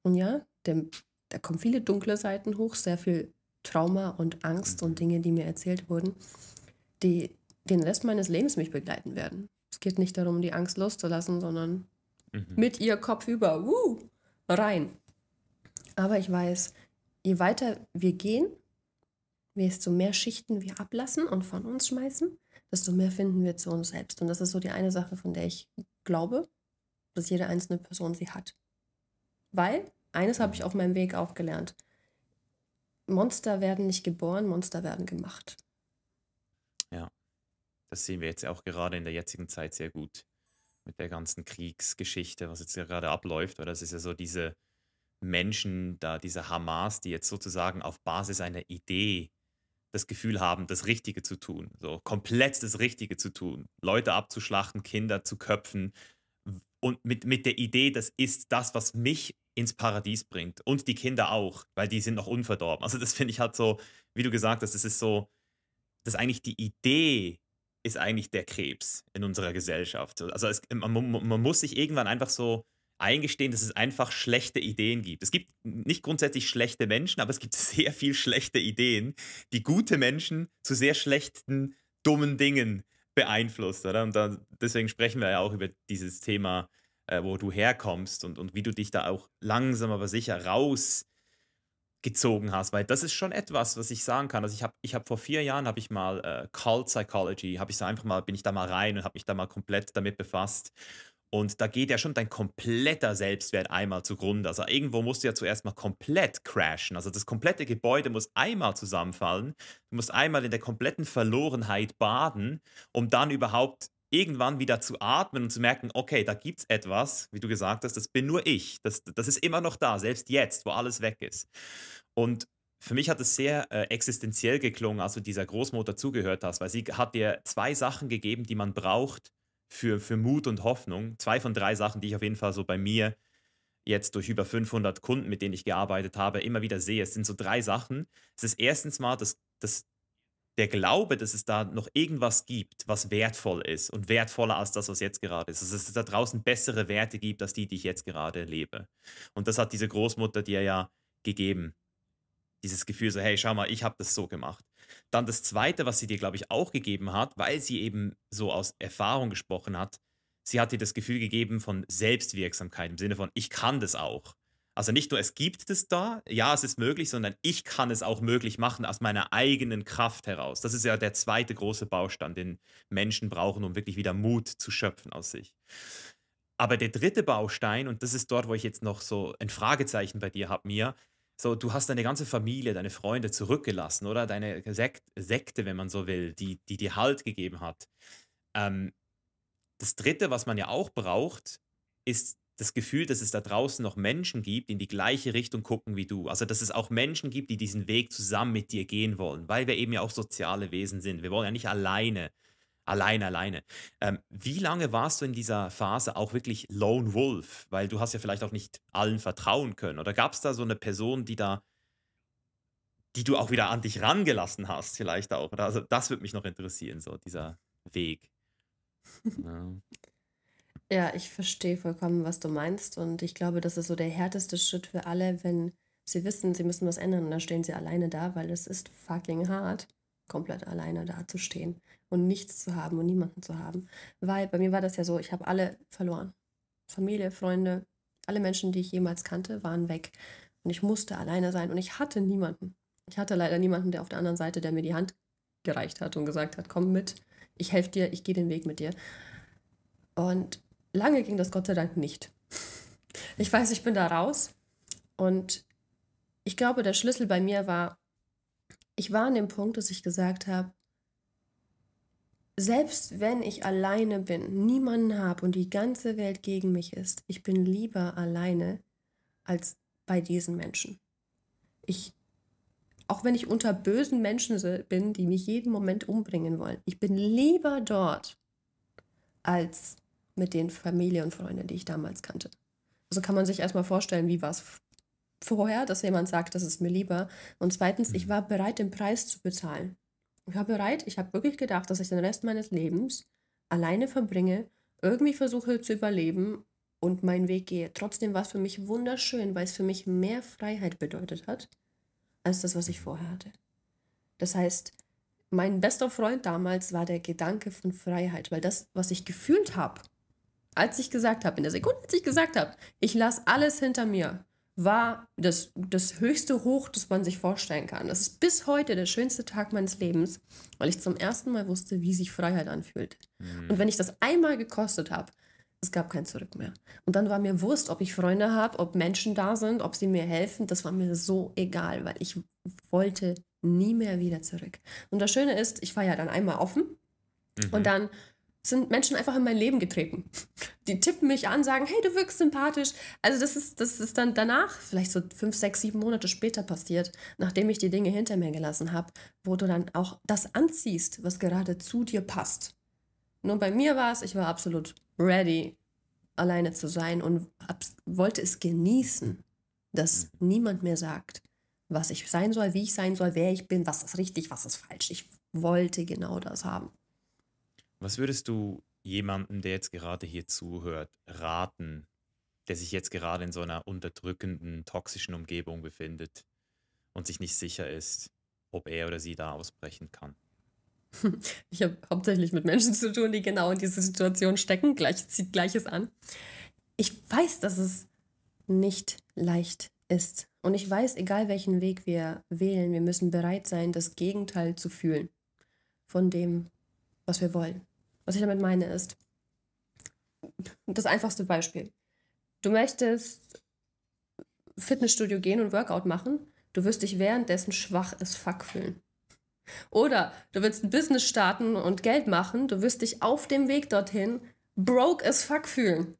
Und ja, der, da kommen viele dunkle Seiten hoch, sehr viel Trauma und Angst und Dinge, die mir erzählt wurden, die den Rest meines Lebens mich begleiten werden. Es geht nicht darum, die Angst loszulassen, sondern mhm. mit ihr Kopf über, wuh, rein. Aber ich weiß, je weiter wir gehen, desto mehr Schichten wir ablassen und von uns schmeißen, desto mehr finden wir zu uns selbst. Und das ist so die eine Sache, von der ich glaube, dass jede einzelne Person sie hat. Weil, eines habe ich auf meinem Weg auch gelernt. Monster werden nicht geboren, Monster werden gemacht. Ja, das sehen wir jetzt auch gerade in der jetzigen Zeit sehr gut mit der ganzen Kriegsgeschichte, was jetzt gerade abläuft. Weil das ist ja so diese Menschen da, diese Hamas, die jetzt sozusagen auf Basis einer Idee das Gefühl haben, das Richtige zu tun, so komplett das Richtige zu tun, Leute abzuschlachten, Kinder zu köpfen und mit, mit der Idee, das ist das, was mich ins Paradies bringt und die Kinder auch, weil die sind noch unverdorben. Also das finde ich halt so, wie du gesagt hast, das ist so, dass eigentlich die Idee ist eigentlich der Krebs in unserer Gesellschaft. Also es, man, man muss sich irgendwann einfach so eingestehen, dass es einfach schlechte Ideen gibt. Es gibt nicht grundsätzlich schlechte Menschen, aber es gibt sehr viel schlechte Ideen, die gute Menschen zu sehr schlechten, dummen Dingen beeinflusst, oder? Und da, deswegen sprechen wir ja auch über dieses Thema, äh, wo du herkommst und, und wie du dich da auch langsam aber sicher rausgezogen hast, weil das ist schon etwas, was ich sagen kann. Also ich habe ich hab vor vier Jahren habe ich mal äh, Cult Psychology, habe ich so einfach mal bin ich da mal rein und habe mich da mal komplett damit befasst und da geht ja schon dein kompletter Selbstwert einmal zugrunde. Also irgendwo musst du ja zuerst mal komplett crashen. Also das komplette Gebäude muss einmal zusammenfallen. Du musst einmal in der kompletten Verlorenheit baden, um dann überhaupt irgendwann wieder zu atmen und zu merken, okay, da gibt es etwas, wie du gesagt hast, das bin nur ich. Das, das ist immer noch da, selbst jetzt, wo alles weg ist. Und für mich hat es sehr äh, existenziell geklungen, als du dieser Großmutter zugehört hast, weil sie hat dir zwei Sachen gegeben, die man braucht, für, für Mut und Hoffnung. Zwei von drei Sachen, die ich auf jeden Fall so bei mir jetzt durch über 500 Kunden, mit denen ich gearbeitet habe, immer wieder sehe. Es sind so drei Sachen. Es ist erstens mal das, das, der Glaube, dass es da noch irgendwas gibt, was wertvoll ist und wertvoller als das, was jetzt gerade ist. Dass es da draußen bessere Werte gibt, als die, die ich jetzt gerade lebe. Und das hat diese Großmutter dir ja gegeben. Dieses Gefühl so, hey, schau mal, ich habe das so gemacht. Dann das Zweite, was sie dir, glaube ich, auch gegeben hat, weil sie eben so aus Erfahrung gesprochen hat, sie hat dir das Gefühl gegeben von Selbstwirksamkeit im Sinne von, ich kann das auch. Also nicht nur, es gibt es da, ja, es ist möglich, sondern ich kann es auch möglich machen aus meiner eigenen Kraft heraus. Das ist ja der zweite große Baustein, den Menschen brauchen, um wirklich wieder Mut zu schöpfen aus sich. Aber der dritte Baustein, und das ist dort, wo ich jetzt noch so ein Fragezeichen bei dir habe, mir, so, du hast deine ganze Familie, deine Freunde zurückgelassen, oder? Deine Sek Sekte, wenn man so will, die, die dir Halt gegeben hat. Ähm, das Dritte, was man ja auch braucht, ist das Gefühl, dass es da draußen noch Menschen gibt, die in die gleiche Richtung gucken wie du. Also, dass es auch Menschen gibt, die diesen Weg zusammen mit dir gehen wollen, weil wir eben ja auch soziale Wesen sind. Wir wollen ja nicht alleine Allein, alleine. Ähm, wie lange warst du in dieser Phase auch wirklich Lone Wolf? Weil du hast ja vielleicht auch nicht allen vertrauen können. Oder gab es da so eine Person, die da, die du auch wieder an dich rangelassen hast, vielleicht auch? Oder? Also das würde mich noch interessieren, so dieser Weg. ja. ja, ich verstehe vollkommen, was du meinst. Und ich glaube, das ist so der härteste Schritt für alle, wenn sie wissen, sie müssen was ändern und dann stehen sie alleine da, weil es ist fucking hart, komplett alleine dazustehen und nichts zu haben und niemanden zu haben. Weil bei mir war das ja so, ich habe alle verloren. Familie, Freunde, alle Menschen, die ich jemals kannte, waren weg. Und ich musste alleine sein und ich hatte niemanden. Ich hatte leider niemanden, der auf der anderen Seite, der mir die Hand gereicht hat und gesagt hat, komm mit, ich helfe dir, ich gehe den Weg mit dir. Und lange ging das Gott sei Dank nicht. Ich weiß, ich bin da raus und ich glaube, der Schlüssel bei mir war, ich war an dem Punkt, dass ich gesagt habe, selbst wenn ich alleine bin, niemanden habe und die ganze Welt gegen mich ist, ich bin lieber alleine als bei diesen Menschen. Ich, auch wenn ich unter bösen Menschen bin, die mich jeden Moment umbringen wollen, ich bin lieber dort als mit den Familie und Freunden, die ich damals kannte. Also kann man sich erstmal vorstellen, wie war es vorher, dass jemand sagt, das ist mir lieber. Und zweitens, ich mhm. war bereit, den Preis zu bezahlen. Ich war bereit, ich habe wirklich gedacht, dass ich den Rest meines Lebens alleine verbringe, irgendwie versuche zu überleben und meinen Weg gehe. Trotzdem war es für mich wunderschön, weil es für mich mehr Freiheit bedeutet hat, als das, was ich vorher hatte. Das heißt, mein bester Freund damals war der Gedanke von Freiheit, weil das, was ich gefühlt habe, als ich gesagt habe, in der Sekunde, als ich gesagt habe, ich lasse alles hinter mir, war das, das höchste Hoch, das man sich vorstellen kann. Das ist bis heute der schönste Tag meines Lebens, weil ich zum ersten Mal wusste, wie sich Freiheit anfühlt. Mhm. Und wenn ich das einmal gekostet habe, es gab kein Zurück mehr. Und dann war mir Wurst, ob ich Freunde habe, ob Menschen da sind, ob sie mir helfen. Das war mir so egal, weil ich wollte nie mehr wieder zurück. Und das Schöne ist, ich war ja dann einmal offen mhm. und dann sind Menschen einfach in mein Leben getreten. Die tippen mich an, sagen, hey, du wirkst sympathisch. Also das ist, das ist dann danach, vielleicht so fünf, sechs, sieben Monate später passiert, nachdem ich die Dinge hinter mir gelassen habe, wo du dann auch das anziehst, was gerade zu dir passt. Nur bei mir war es, ich war absolut ready, alleine zu sein und wollte es genießen, dass mhm. niemand mehr sagt, was ich sein soll, wie ich sein soll, wer ich bin, was ist richtig, was ist falsch. Ich wollte genau das haben. Was würdest du jemandem, der jetzt gerade hier zuhört, raten, der sich jetzt gerade in so einer unterdrückenden, toxischen Umgebung befindet und sich nicht sicher ist, ob er oder sie da ausbrechen kann? Ich habe hauptsächlich mit Menschen zu tun, die genau in diese Situation stecken. Gleich zieht Gleiches an. Ich weiß, dass es nicht leicht ist. Und ich weiß, egal welchen Weg wir wählen, wir müssen bereit sein, das Gegenteil zu fühlen von dem, was wir wollen. Was ich damit meine ist, das einfachste Beispiel. Du möchtest Fitnessstudio gehen und Workout machen, du wirst dich währenddessen schwach as fuck fühlen. Oder du willst ein Business starten und Geld machen, du wirst dich auf dem Weg dorthin broke as fuck fühlen.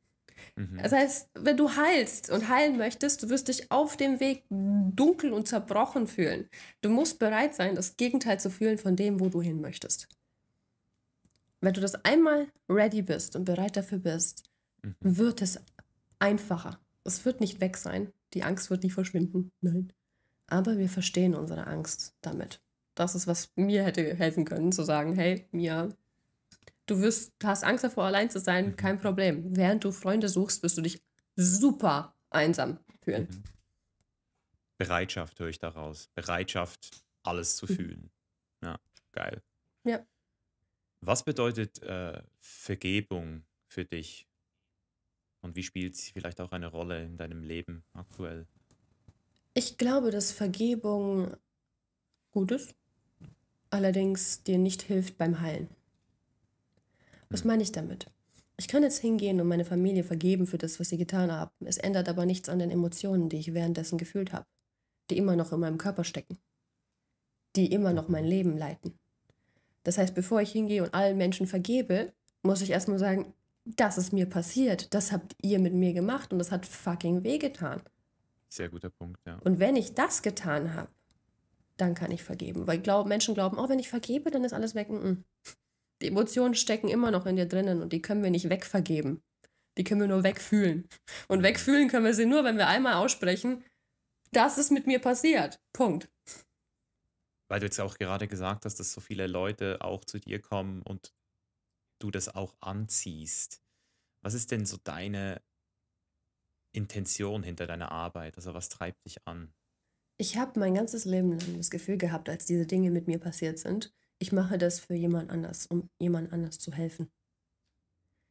Mhm. Das heißt, wenn du heilst und heilen möchtest, du wirst dich auf dem Weg dunkel und zerbrochen fühlen. Du musst bereit sein, das Gegenteil zu fühlen von dem, wo du hin möchtest. Wenn du das einmal ready bist und bereit dafür bist, mhm. wird es einfacher. Es wird nicht weg sein. Die Angst wird nicht verschwinden. Nein. Aber wir verstehen unsere Angst damit. Das ist, was mir hätte helfen können, zu sagen, hey, Mia, du wirst, hast Angst davor, allein zu sein, mhm. kein Problem. Während du Freunde suchst, wirst du dich super einsam fühlen. Mhm. Bereitschaft höre ich daraus. Bereitschaft, alles zu mhm. fühlen. Ja, geil. Ja. Was bedeutet äh, Vergebung für dich? Und wie spielt sie vielleicht auch eine Rolle in deinem Leben aktuell? Ich glaube, dass Vergebung gut ist, allerdings dir nicht hilft beim Heilen. Was hm. meine ich damit? Ich kann jetzt hingehen und meine Familie vergeben für das, was sie getan haben. Es ändert aber nichts an den Emotionen, die ich währenddessen gefühlt habe, die immer noch in meinem Körper stecken, die immer noch mein hm. Leben leiten. Das heißt, bevor ich hingehe und allen Menschen vergebe, muss ich erstmal sagen, das ist mir passiert, das habt ihr mit mir gemacht und das hat fucking wehgetan. Sehr guter Punkt, ja. Und wenn ich das getan habe, dann kann ich vergeben. Weil glaub, Menschen glauben, oh, wenn ich vergebe, dann ist alles weg. Mm, mm. Die Emotionen stecken immer noch in dir drinnen und die können wir nicht wegvergeben. Die können wir nur wegfühlen. Und wegfühlen können wir sie nur, wenn wir einmal aussprechen, das ist mit mir passiert. Punkt weil du jetzt auch gerade gesagt hast, dass so viele Leute auch zu dir kommen und du das auch anziehst. Was ist denn so deine Intention hinter deiner Arbeit? Also was treibt dich an? Ich habe mein ganzes Leben lang das Gefühl gehabt, als diese Dinge mit mir passiert sind, ich mache das für jemand anders, um jemand anders zu helfen.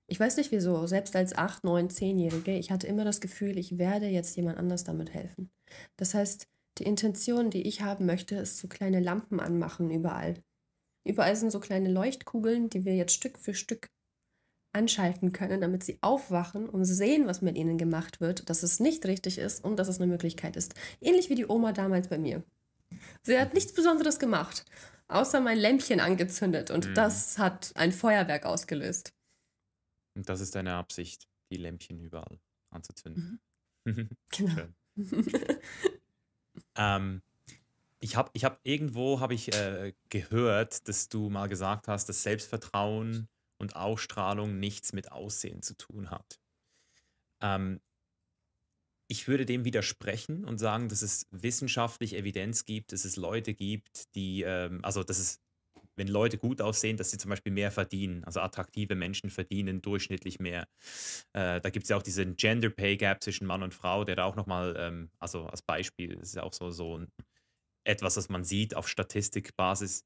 Ich weiß nicht wieso, selbst als 8, 9, 10-Jährige, ich hatte immer das Gefühl, ich werde jetzt jemand anders damit helfen. Das heißt, die Intention, die ich haben möchte, ist so kleine Lampen anmachen überall. Überall sind so kleine Leuchtkugeln, die wir jetzt Stück für Stück anschalten können, damit sie aufwachen und sehen, was mit ihnen gemacht wird, dass es nicht richtig ist und dass es eine Möglichkeit ist. Ähnlich wie die Oma damals bei mir. Sie hat nichts Besonderes gemacht, außer mein Lämpchen angezündet und mhm. das hat ein Feuerwerk ausgelöst. Und das ist deine Absicht, die Lämpchen überall anzuzünden. Mhm. genau. Ähm, ich habe ich hab, irgendwo hab ich, äh, gehört, dass du mal gesagt hast, dass Selbstvertrauen und Ausstrahlung nichts mit Aussehen zu tun hat. Ähm, ich würde dem widersprechen und sagen, dass es wissenschaftlich Evidenz gibt, dass es Leute gibt, die, ähm, also dass es wenn Leute gut aussehen, dass sie zum Beispiel mehr verdienen. Also attraktive Menschen verdienen durchschnittlich mehr. Äh, da gibt es ja auch diesen Gender Pay Gap zwischen Mann und Frau, der da auch nochmal, ähm, also als Beispiel, das ist ja auch so, so ein, etwas, das man sieht auf Statistikbasis.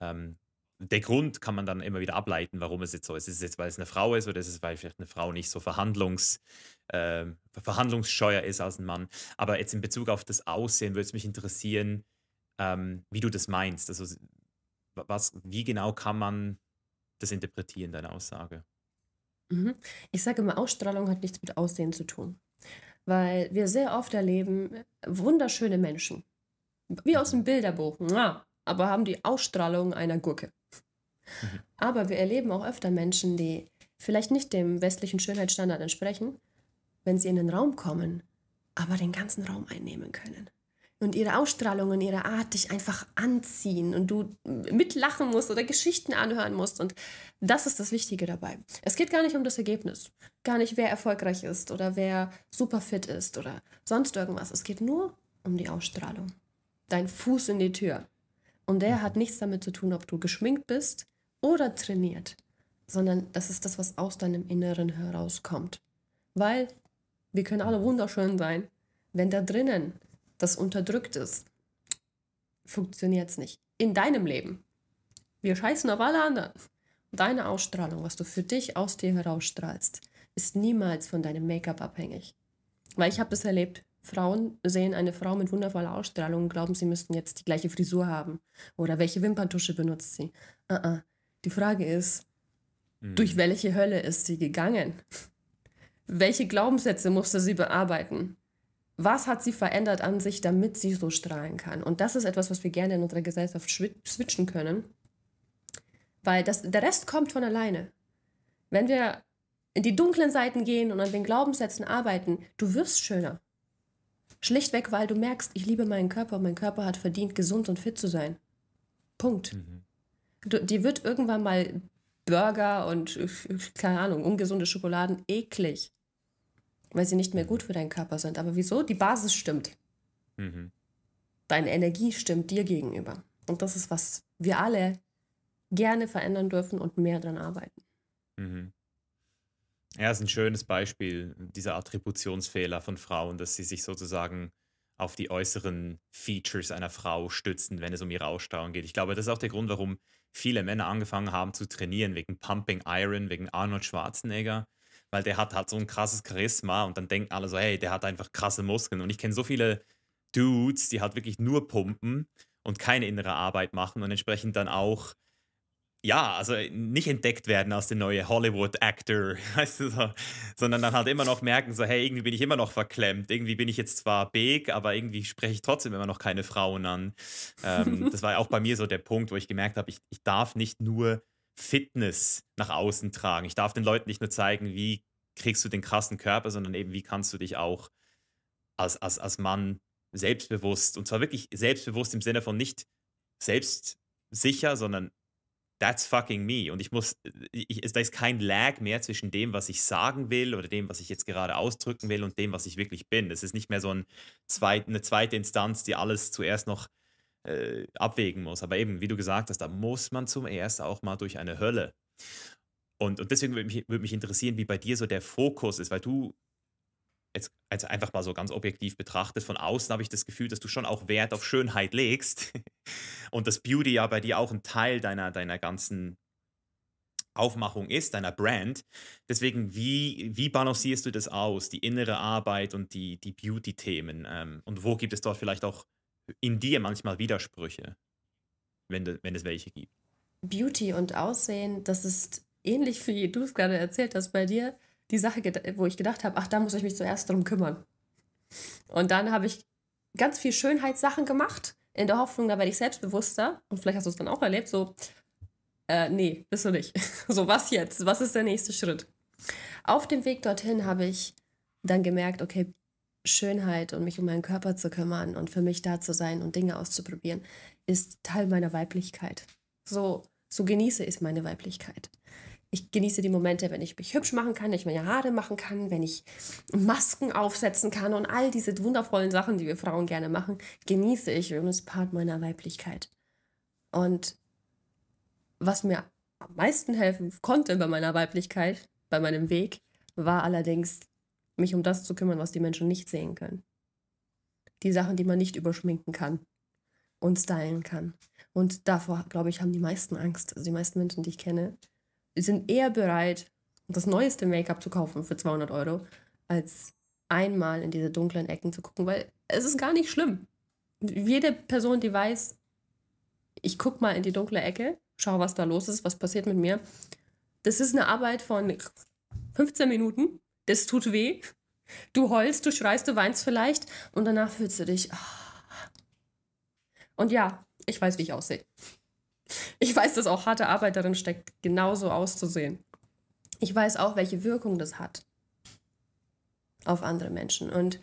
Ähm, der Grund kann man dann immer wieder ableiten, warum es jetzt so ist. Ist es jetzt, weil es eine Frau ist oder ist es, weil vielleicht eine Frau nicht so verhandlungs, äh, verhandlungsscheuer ist als ein Mann? Aber jetzt in Bezug auf das Aussehen würde es mich interessieren, ähm, wie du das meinst. Also was, wie genau kann man das interpretieren, deine Aussage? Mhm. Ich sage immer, Ausstrahlung hat nichts mit Aussehen zu tun, weil wir sehr oft erleben äh, wunderschöne Menschen, wie aus mhm. dem Bilderbuch, aber haben die Ausstrahlung einer Gurke. Mhm. Aber wir erleben auch öfter Menschen, die vielleicht nicht dem westlichen Schönheitsstandard entsprechen, wenn sie in den Raum kommen, aber den ganzen Raum einnehmen können und ihre Ausstrahlung und ihre Art dich einfach anziehen und du mitlachen musst oder Geschichten anhören musst. Und das ist das Wichtige dabei. Es geht gar nicht um das Ergebnis, gar nicht, wer erfolgreich ist oder wer super fit ist oder sonst irgendwas. Es geht nur um die Ausstrahlung. Dein Fuß in die Tür. Und der hat nichts damit zu tun, ob du geschminkt bist oder trainiert, sondern das ist das, was aus deinem Inneren herauskommt. Weil wir können alle wunderschön sein, wenn da drinnen das unterdrückt ist, funktioniert es nicht. In deinem Leben. Wir scheißen auf alle anderen. Deine Ausstrahlung, was du für dich aus dir herausstrahlst, ist niemals von deinem Make-up abhängig. Weil ich habe das erlebt, Frauen sehen eine Frau mit wundervoller Ausstrahlung und glauben, sie müssten jetzt die gleiche Frisur haben. Oder welche Wimperntusche benutzt sie? Uh -uh. Die Frage ist, mhm. durch welche Hölle ist sie gegangen? welche Glaubenssätze musste sie bearbeiten? was hat sie verändert an sich, damit sie so strahlen kann? Und das ist etwas, was wir gerne in unserer Gesellschaft switchen können, weil das, der Rest kommt von alleine. Wenn wir in die dunklen Seiten gehen und an den Glaubenssätzen arbeiten, du wirst schöner. Schlichtweg, weil du merkst, ich liebe meinen Körper, mein Körper hat verdient, gesund und fit zu sein. Punkt. Mhm. Du, dir wird irgendwann mal Burger und, keine Ahnung, ungesunde Schokoladen eklig weil sie nicht mehr gut für deinen Körper sind. Aber wieso? Die Basis stimmt. Mhm. Deine Energie stimmt dir gegenüber. Und das ist, was wir alle gerne verändern dürfen und mehr dran arbeiten. Mhm. Ja, ist ein schönes Beispiel, dieser Attributionsfehler von Frauen, dass sie sich sozusagen auf die äußeren Features einer Frau stützen, wenn es um ihre Ausstrahlung geht. Ich glaube, das ist auch der Grund, warum viele Männer angefangen haben zu trainieren, wegen Pumping Iron, wegen Arnold Schwarzenegger, weil der hat halt so ein krasses Charisma und dann denken alle so, hey, der hat einfach krasse Muskeln. Und ich kenne so viele Dudes, die halt wirklich nur pumpen und keine innere Arbeit machen und entsprechend dann auch, ja, also nicht entdeckt werden als der neue Hollywood-Actor, weißt du so, sondern dann halt immer noch merken, so, hey, irgendwie bin ich immer noch verklemmt, irgendwie bin ich jetzt zwar big, aber irgendwie spreche ich trotzdem immer noch keine Frauen an. Ähm, das war ja auch bei mir so der Punkt, wo ich gemerkt habe, ich, ich darf nicht nur Fitness nach außen tragen. Ich darf den Leuten nicht nur zeigen, wie kriegst du den krassen Körper, sondern eben, wie kannst du dich auch als, als, als Mann selbstbewusst, und zwar wirklich selbstbewusst im Sinne von nicht selbstsicher, sondern that's fucking me. Und ich muss, ich, da ist kein Lag mehr zwischen dem, was ich sagen will oder dem, was ich jetzt gerade ausdrücken will und dem, was ich wirklich bin. Es ist nicht mehr so ein zweit, eine zweite Instanz, die alles zuerst noch äh, abwägen muss. Aber eben, wie du gesagt hast, da muss man zum Erst auch mal durch eine Hölle. Und, und deswegen würde mich, würd mich interessieren, wie bei dir so der Fokus ist, weil du jetzt, jetzt einfach mal so ganz objektiv betrachtet, von außen habe ich das Gefühl, dass du schon auch Wert auf Schönheit legst und dass Beauty ja bei dir auch ein Teil deiner, deiner ganzen Aufmachung ist, deiner Brand. Deswegen, wie, wie balancierst du das aus, die innere Arbeit und die, die Beauty-Themen? Ähm, und wo gibt es dort vielleicht auch in dir manchmal Widersprüche, wenn, wenn es welche gibt. Beauty und Aussehen, das ist ähnlich wie du es gerade erzählt hast bei dir, die Sache, wo ich gedacht habe, ach, da muss ich mich zuerst drum kümmern. Und dann habe ich ganz viel Schönheitssachen gemacht, in der Hoffnung, da werde ich selbstbewusster. Und vielleicht hast du es dann auch erlebt, so, äh, nee, bist du nicht. so, was jetzt? Was ist der nächste Schritt? Auf dem Weg dorthin habe ich dann gemerkt, okay, Schönheit und mich um meinen Körper zu kümmern und für mich da zu sein und Dinge auszuprobieren, ist Teil meiner Weiblichkeit. So, so genieße ich meine Weiblichkeit. Ich genieße die Momente, wenn ich mich hübsch machen kann, wenn ich meine Haare machen kann, wenn ich Masken aufsetzen kann und all diese wundervollen Sachen, die wir Frauen gerne machen, genieße ich und ist Part meiner Weiblichkeit. Und was mir am meisten helfen konnte bei meiner Weiblichkeit, bei meinem Weg, war allerdings mich um das zu kümmern, was die Menschen nicht sehen können. Die Sachen, die man nicht überschminken kann und stylen kann. Und davor, glaube ich, haben die meisten Angst. Also die meisten Menschen, die ich kenne, sind eher bereit, das neueste Make-up zu kaufen für 200 Euro, als einmal in diese dunklen Ecken zu gucken, weil es ist gar nicht schlimm. Jede Person, die weiß, ich gucke mal in die dunkle Ecke, schau, was da los ist, was passiert mit mir. Das ist eine Arbeit von 15 Minuten das tut weh. Du heulst, du schreist, du weinst vielleicht und danach fühlst du dich. Ah. Und ja, ich weiß, wie ich aussehe. Ich weiß, dass auch harte Arbeit darin steckt, genauso auszusehen. Ich weiß auch, welche Wirkung das hat auf andere Menschen. Und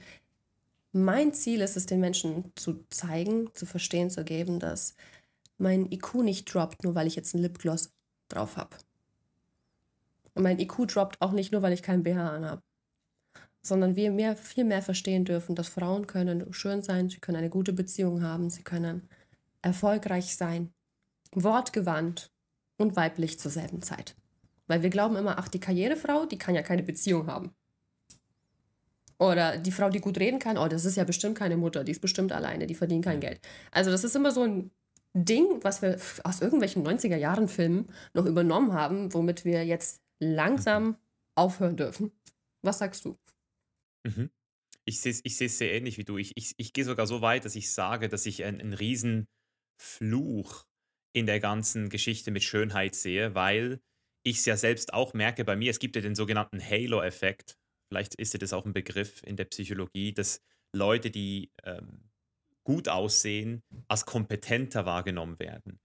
mein Ziel ist es, den Menschen zu zeigen, zu verstehen, zu geben, dass mein IQ nicht droppt, nur weil ich jetzt einen Lipgloss drauf habe. Und mein IQ droppt auch nicht nur, weil ich keinen BH anhabe. Sondern wir mehr, viel mehr verstehen dürfen, dass Frauen können schön sein, sie können eine gute Beziehung haben, sie können erfolgreich sein, wortgewandt und weiblich zur selben Zeit. Weil wir glauben immer, ach, die Karrierefrau, die kann ja keine Beziehung haben. Oder die Frau, die gut reden kann, oh, das ist ja bestimmt keine Mutter, die ist bestimmt alleine, die verdient kein Geld. Also das ist immer so ein Ding, was wir aus irgendwelchen 90er Jahren Filmen noch übernommen haben, womit wir jetzt langsam aufhören dürfen. Was sagst du? Mhm. Ich sehe es ich sehr ähnlich wie du. Ich, ich, ich gehe sogar so weit, dass ich sage, dass ich einen, einen riesen Fluch in der ganzen Geschichte mit Schönheit sehe, weil ich es ja selbst auch merke bei mir. Es gibt ja den sogenannten Halo-Effekt. Vielleicht ist das auch ein Begriff in der Psychologie, dass Leute, die ähm, gut aussehen, als kompetenter wahrgenommen werden.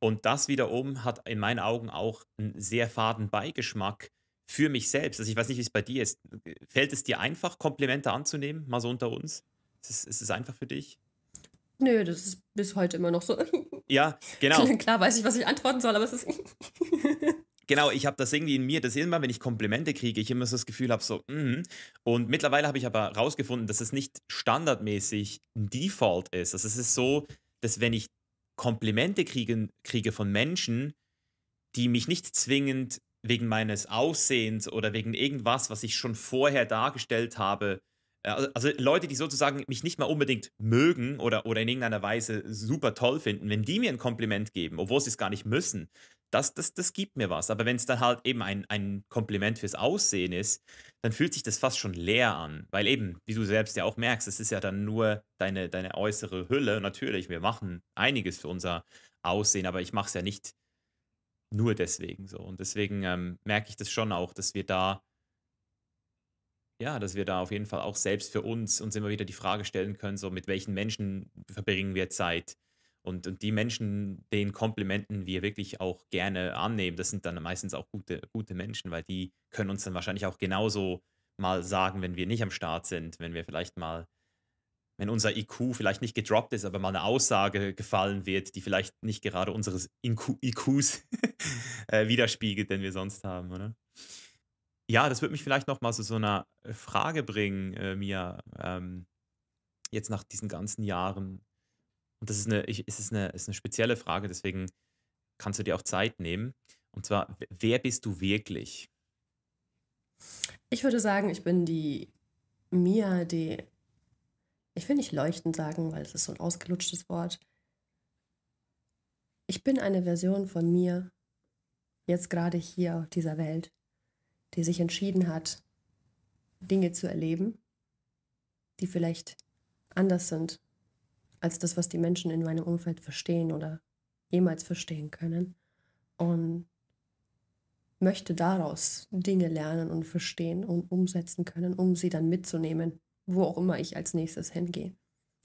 Und das wiederum hat in meinen Augen auch einen sehr faden Beigeschmack für mich selbst. Also ich weiß nicht, wie es bei dir ist. Fällt es dir einfach, Komplimente anzunehmen, mal so unter uns? Ist es, ist es einfach für dich? Nö, das ist bis heute immer noch so. Ja, genau. Klar weiß ich, was ich antworten soll, aber es ist. genau, ich habe das irgendwie in mir, dass immer, wenn ich Komplimente kriege, ich immer so das Gefühl habe, so, mhm. Und mittlerweile habe ich aber herausgefunden, dass es nicht standardmäßig ein Default ist. Also es ist so, dass wenn ich Komplimente kriegen, kriege von Menschen, die mich nicht zwingend wegen meines Aussehens oder wegen irgendwas, was ich schon vorher dargestellt habe, äh, also, also Leute, die sozusagen mich nicht mal unbedingt mögen oder, oder in irgendeiner Weise super toll finden, wenn die mir ein Kompliment geben, obwohl sie es gar nicht müssen, das, das, das gibt mir was. Aber wenn es dann halt eben ein, ein Kompliment fürs Aussehen ist, dann fühlt sich das fast schon leer an. Weil eben, wie du selbst ja auch merkst, es ist ja dann nur deine, deine äußere Hülle. Natürlich, wir machen einiges für unser Aussehen, aber ich mache es ja nicht nur deswegen so. Und deswegen ähm, merke ich das schon auch, dass wir da, ja, dass wir da auf jeden Fall auch selbst für uns uns immer wieder die Frage stellen können, so mit welchen Menschen verbringen wir Zeit, und, und die Menschen, denen Komplimenten wir wirklich auch gerne annehmen, das sind dann meistens auch gute, gute Menschen, weil die können uns dann wahrscheinlich auch genauso mal sagen, wenn wir nicht am Start sind, wenn wir vielleicht mal, wenn unser IQ vielleicht nicht gedroppt ist, aber mal eine Aussage gefallen wird, die vielleicht nicht gerade unseres IQ, IQs äh, widerspiegelt, den wir sonst haben, oder? Ja, das würde mich vielleicht noch mal zu so, so einer Frage bringen, äh, Mia, ähm, jetzt nach diesen ganzen Jahren und das ist eine, ich, es ist eine, ist eine spezielle Frage, deswegen kannst du dir auch Zeit nehmen. Und zwar, wer bist du wirklich? Ich würde sagen, ich bin die Mia, die. Ich will nicht leuchten sagen, weil es ist so ein ausgelutschtes Wort. Ich bin eine Version von mir, jetzt gerade hier auf dieser Welt, die sich entschieden hat, Dinge zu erleben, die vielleicht anders sind als das, was die Menschen in meinem Umfeld verstehen oder jemals verstehen können. Und möchte daraus Dinge lernen und verstehen und umsetzen können, um sie dann mitzunehmen, wo auch immer ich als nächstes hingehe.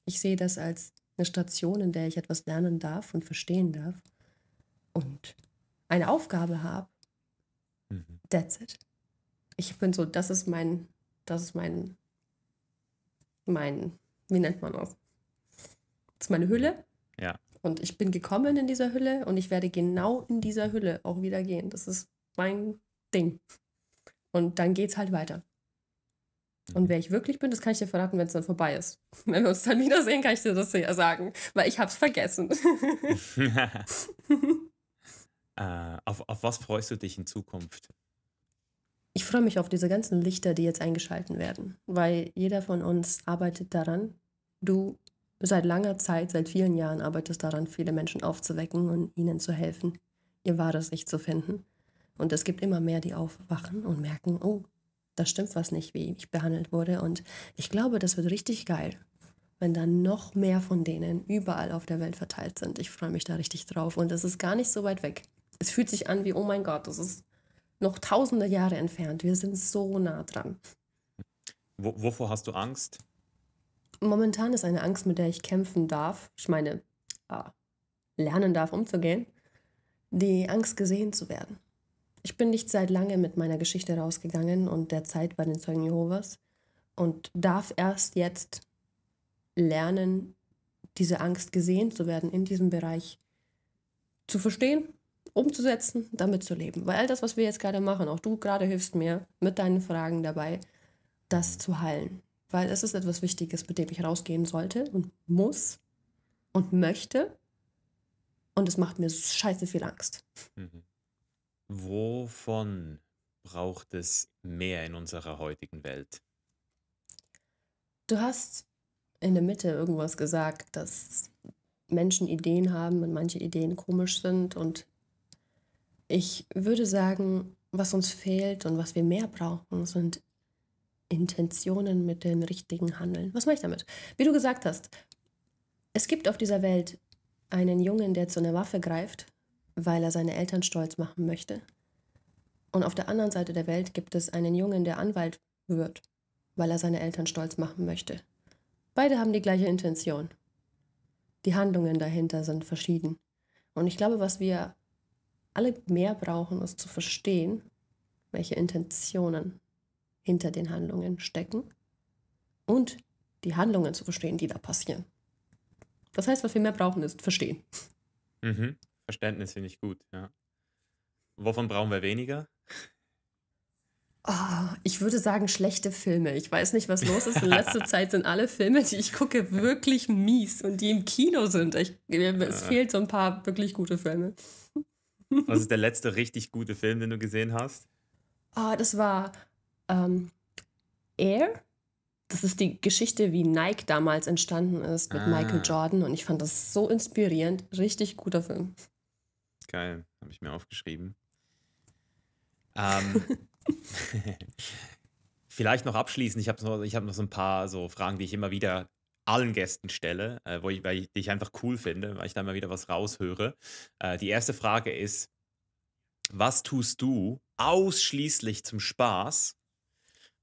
Ich sehe das als eine Station, in der ich etwas lernen darf und verstehen darf und eine Aufgabe habe. Mhm. That's it. Ich bin so, das ist mein, das ist mein, mein, wie nennt man das? ist meine Hülle. Ja. Und ich bin gekommen in dieser Hülle und ich werde genau in dieser Hülle auch wieder gehen. Das ist mein Ding. Und dann geht's halt weiter. Und mhm. wer ich wirklich bin, das kann ich dir verraten, wenn es dann vorbei ist. Wenn wir uns dann wiedersehen, kann ich dir das ja sagen, weil ich hab's vergessen. äh, auf, auf was freust du dich in Zukunft? Ich freue mich auf diese ganzen Lichter, die jetzt eingeschalten werden, weil jeder von uns arbeitet daran. Du Seit langer Zeit, seit vielen Jahren arbeitest daran, viele Menschen aufzuwecken und ihnen zu helfen, ihr wahres Ich zu finden. Und es gibt immer mehr, die aufwachen und merken, oh, da stimmt was nicht, wie ich behandelt wurde. Und ich glaube, das wird richtig geil, wenn dann noch mehr von denen überall auf der Welt verteilt sind. Ich freue mich da richtig drauf. Und es ist gar nicht so weit weg. Es fühlt sich an wie, oh mein Gott, das ist noch tausende Jahre entfernt. Wir sind so nah dran. Wo, wovor hast du Angst? Momentan ist eine Angst, mit der ich kämpfen darf, ich meine, ah, lernen darf, umzugehen, die Angst gesehen zu werden. Ich bin nicht seit lange mit meiner Geschichte rausgegangen und der Zeit bei den Zeugen Jehovas und darf erst jetzt lernen, diese Angst gesehen zu werden in diesem Bereich zu verstehen, umzusetzen, damit zu leben. Weil all das, was wir jetzt gerade machen, auch du gerade hilfst mir mit deinen Fragen dabei, das zu heilen, weil es ist etwas Wichtiges, mit dem ich rausgehen sollte und muss und möchte. Und es macht mir scheiße viel Angst. Mhm. Wovon braucht es mehr in unserer heutigen Welt? Du hast in der Mitte irgendwas gesagt, dass Menschen Ideen haben und manche Ideen komisch sind. Und ich würde sagen, was uns fehlt und was wir mehr brauchen, sind Intentionen, mit dem richtigen Handeln. Was meine ich damit? Wie du gesagt hast, es gibt auf dieser Welt einen Jungen, der zu einer Waffe greift, weil er seine Eltern stolz machen möchte. Und auf der anderen Seite der Welt gibt es einen Jungen, der Anwalt wird, weil er seine Eltern stolz machen möchte. Beide haben die gleiche Intention. Die Handlungen dahinter sind verschieden. Und ich glaube, was wir alle mehr brauchen, ist zu verstehen, welche Intentionen hinter den Handlungen stecken und die Handlungen zu verstehen, die da passieren. Das heißt, was wir mehr brauchen, ist verstehen. Mhm. Verständnis finde ich gut, ja. Wovon brauchen wir weniger? Oh, ich würde sagen, schlechte Filme. Ich weiß nicht, was los ist. In letzter Zeit sind alle Filme, die ich gucke, wirklich mies und die im Kino sind. Ich, es ja. Ah. fehlt so ein paar wirklich gute Filme. Was ist der letzte richtig gute Film, den du gesehen hast? oh, das war ähm, Air. Das ist die Geschichte, wie Nike damals entstanden ist mit ah. Michael Jordan. Und ich fand das so inspirierend. Richtig guter Film. Geil, habe ich mir aufgeschrieben. Ähm, vielleicht noch abschließend, ich habe noch, hab noch so ein paar so Fragen, die ich immer wieder allen Gästen stelle, äh, wo ich, weil ich, die ich einfach cool finde, weil ich da immer wieder was raushöre. Äh, die erste Frage ist, was tust du ausschließlich zum Spaß,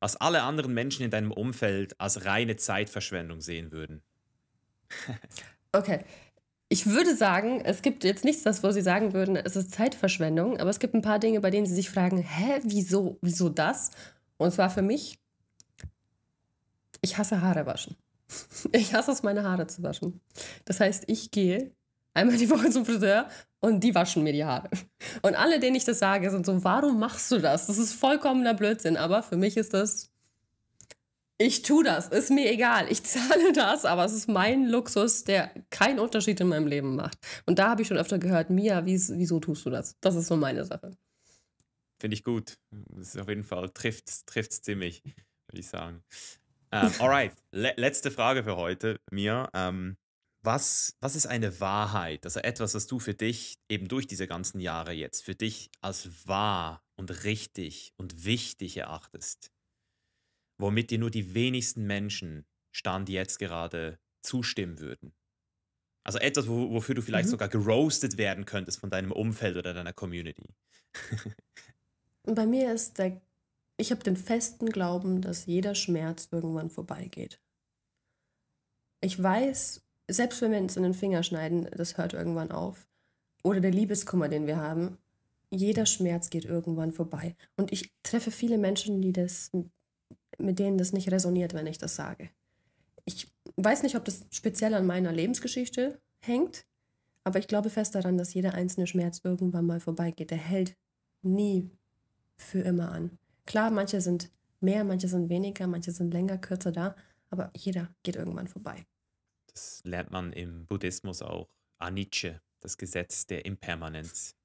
was alle anderen Menschen in deinem Umfeld als reine Zeitverschwendung sehen würden. okay. Ich würde sagen, es gibt jetzt nichts, das, wo sie sagen würden, es ist Zeitverschwendung, aber es gibt ein paar Dinge, bei denen sie sich fragen, hä, wieso, wieso das? Und zwar für mich, ich hasse Haare waschen. Ich hasse es, meine Haare zu waschen. Das heißt, ich gehe einmal die Woche zum Friseur und die waschen mir die Haare. Und alle, denen ich das sage, sind so, warum machst du das? Das ist vollkommener Blödsinn, aber für mich ist das, ich tue das, ist mir egal, ich zahle das, aber es ist mein Luxus, der keinen Unterschied in meinem Leben macht. Und da habe ich schon öfter gehört, Mia, wieso tust du das? Das ist so meine Sache. Finde ich gut. Das ist auf jeden Fall, trifft es ziemlich, würde ich sagen. Um, ähm, right, Le letzte Frage für heute, Mia. Um, ähm, was, was ist eine Wahrheit? Also etwas, was du für dich eben durch diese ganzen Jahre jetzt für dich als wahr und richtig und wichtig erachtest, womit dir nur die wenigsten Menschen stand jetzt gerade zustimmen würden. Also etwas, wofür du vielleicht mhm. sogar geroastet werden könntest von deinem Umfeld oder deiner Community. Bei mir ist der, ich habe den festen Glauben, dass jeder Schmerz irgendwann vorbeigeht. Ich weiß selbst wenn wir uns in den Finger schneiden, das hört irgendwann auf. Oder der Liebeskummer, den wir haben. Jeder Schmerz geht irgendwann vorbei. Und ich treffe viele Menschen, die das, mit denen das nicht resoniert, wenn ich das sage. Ich weiß nicht, ob das speziell an meiner Lebensgeschichte hängt, aber ich glaube fest daran, dass jeder einzelne Schmerz irgendwann mal vorbeigeht. Der hält nie für immer an. Klar, manche sind mehr, manche sind weniger, manche sind länger, kürzer da, aber jeder geht irgendwann vorbei. Das lernt man im Buddhismus auch. Anicca, das Gesetz der Impermanenz.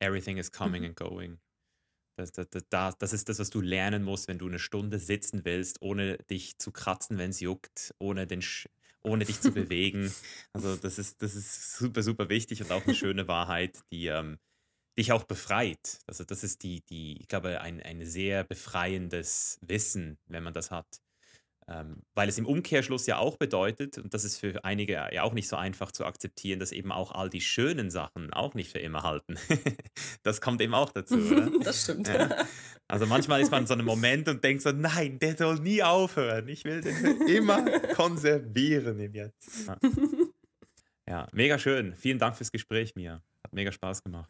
Everything is coming mhm. and going. Das, das, das, das ist das, was du lernen musst, wenn du eine Stunde sitzen willst, ohne dich zu kratzen, wenn es juckt, ohne, den, ohne dich zu bewegen. Also das ist, das ist super, super wichtig und auch eine schöne Wahrheit, die ähm, dich auch befreit. Also das ist die, die ich glaube, ein, ein sehr befreiendes Wissen, wenn man das hat. Ähm, weil es im Umkehrschluss ja auch bedeutet, und das ist für einige ja auch nicht so einfach zu akzeptieren, dass eben auch all die schönen Sachen auch nicht für immer halten. das kommt eben auch dazu, oder? das stimmt. Ja. Also manchmal ist man in so einem Moment und denkt so, nein, der soll nie aufhören. Ich will den immer konservieren im Jetzt. Ja. ja, mega schön. Vielen Dank fürs Gespräch, Mia. Hat mega Spaß gemacht.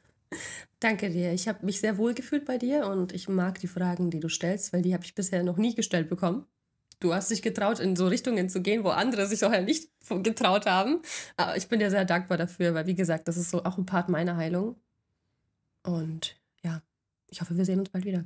Danke dir. Ich habe mich sehr wohl gefühlt bei dir und ich mag die Fragen, die du stellst, weil die habe ich bisher noch nie gestellt bekommen du hast dich getraut, in so Richtungen zu gehen, wo andere sich vorher nicht getraut haben. Aber ich bin dir sehr dankbar dafür, weil wie gesagt, das ist so auch ein Part meiner Heilung. Und ja, ich hoffe, wir sehen uns bald wieder.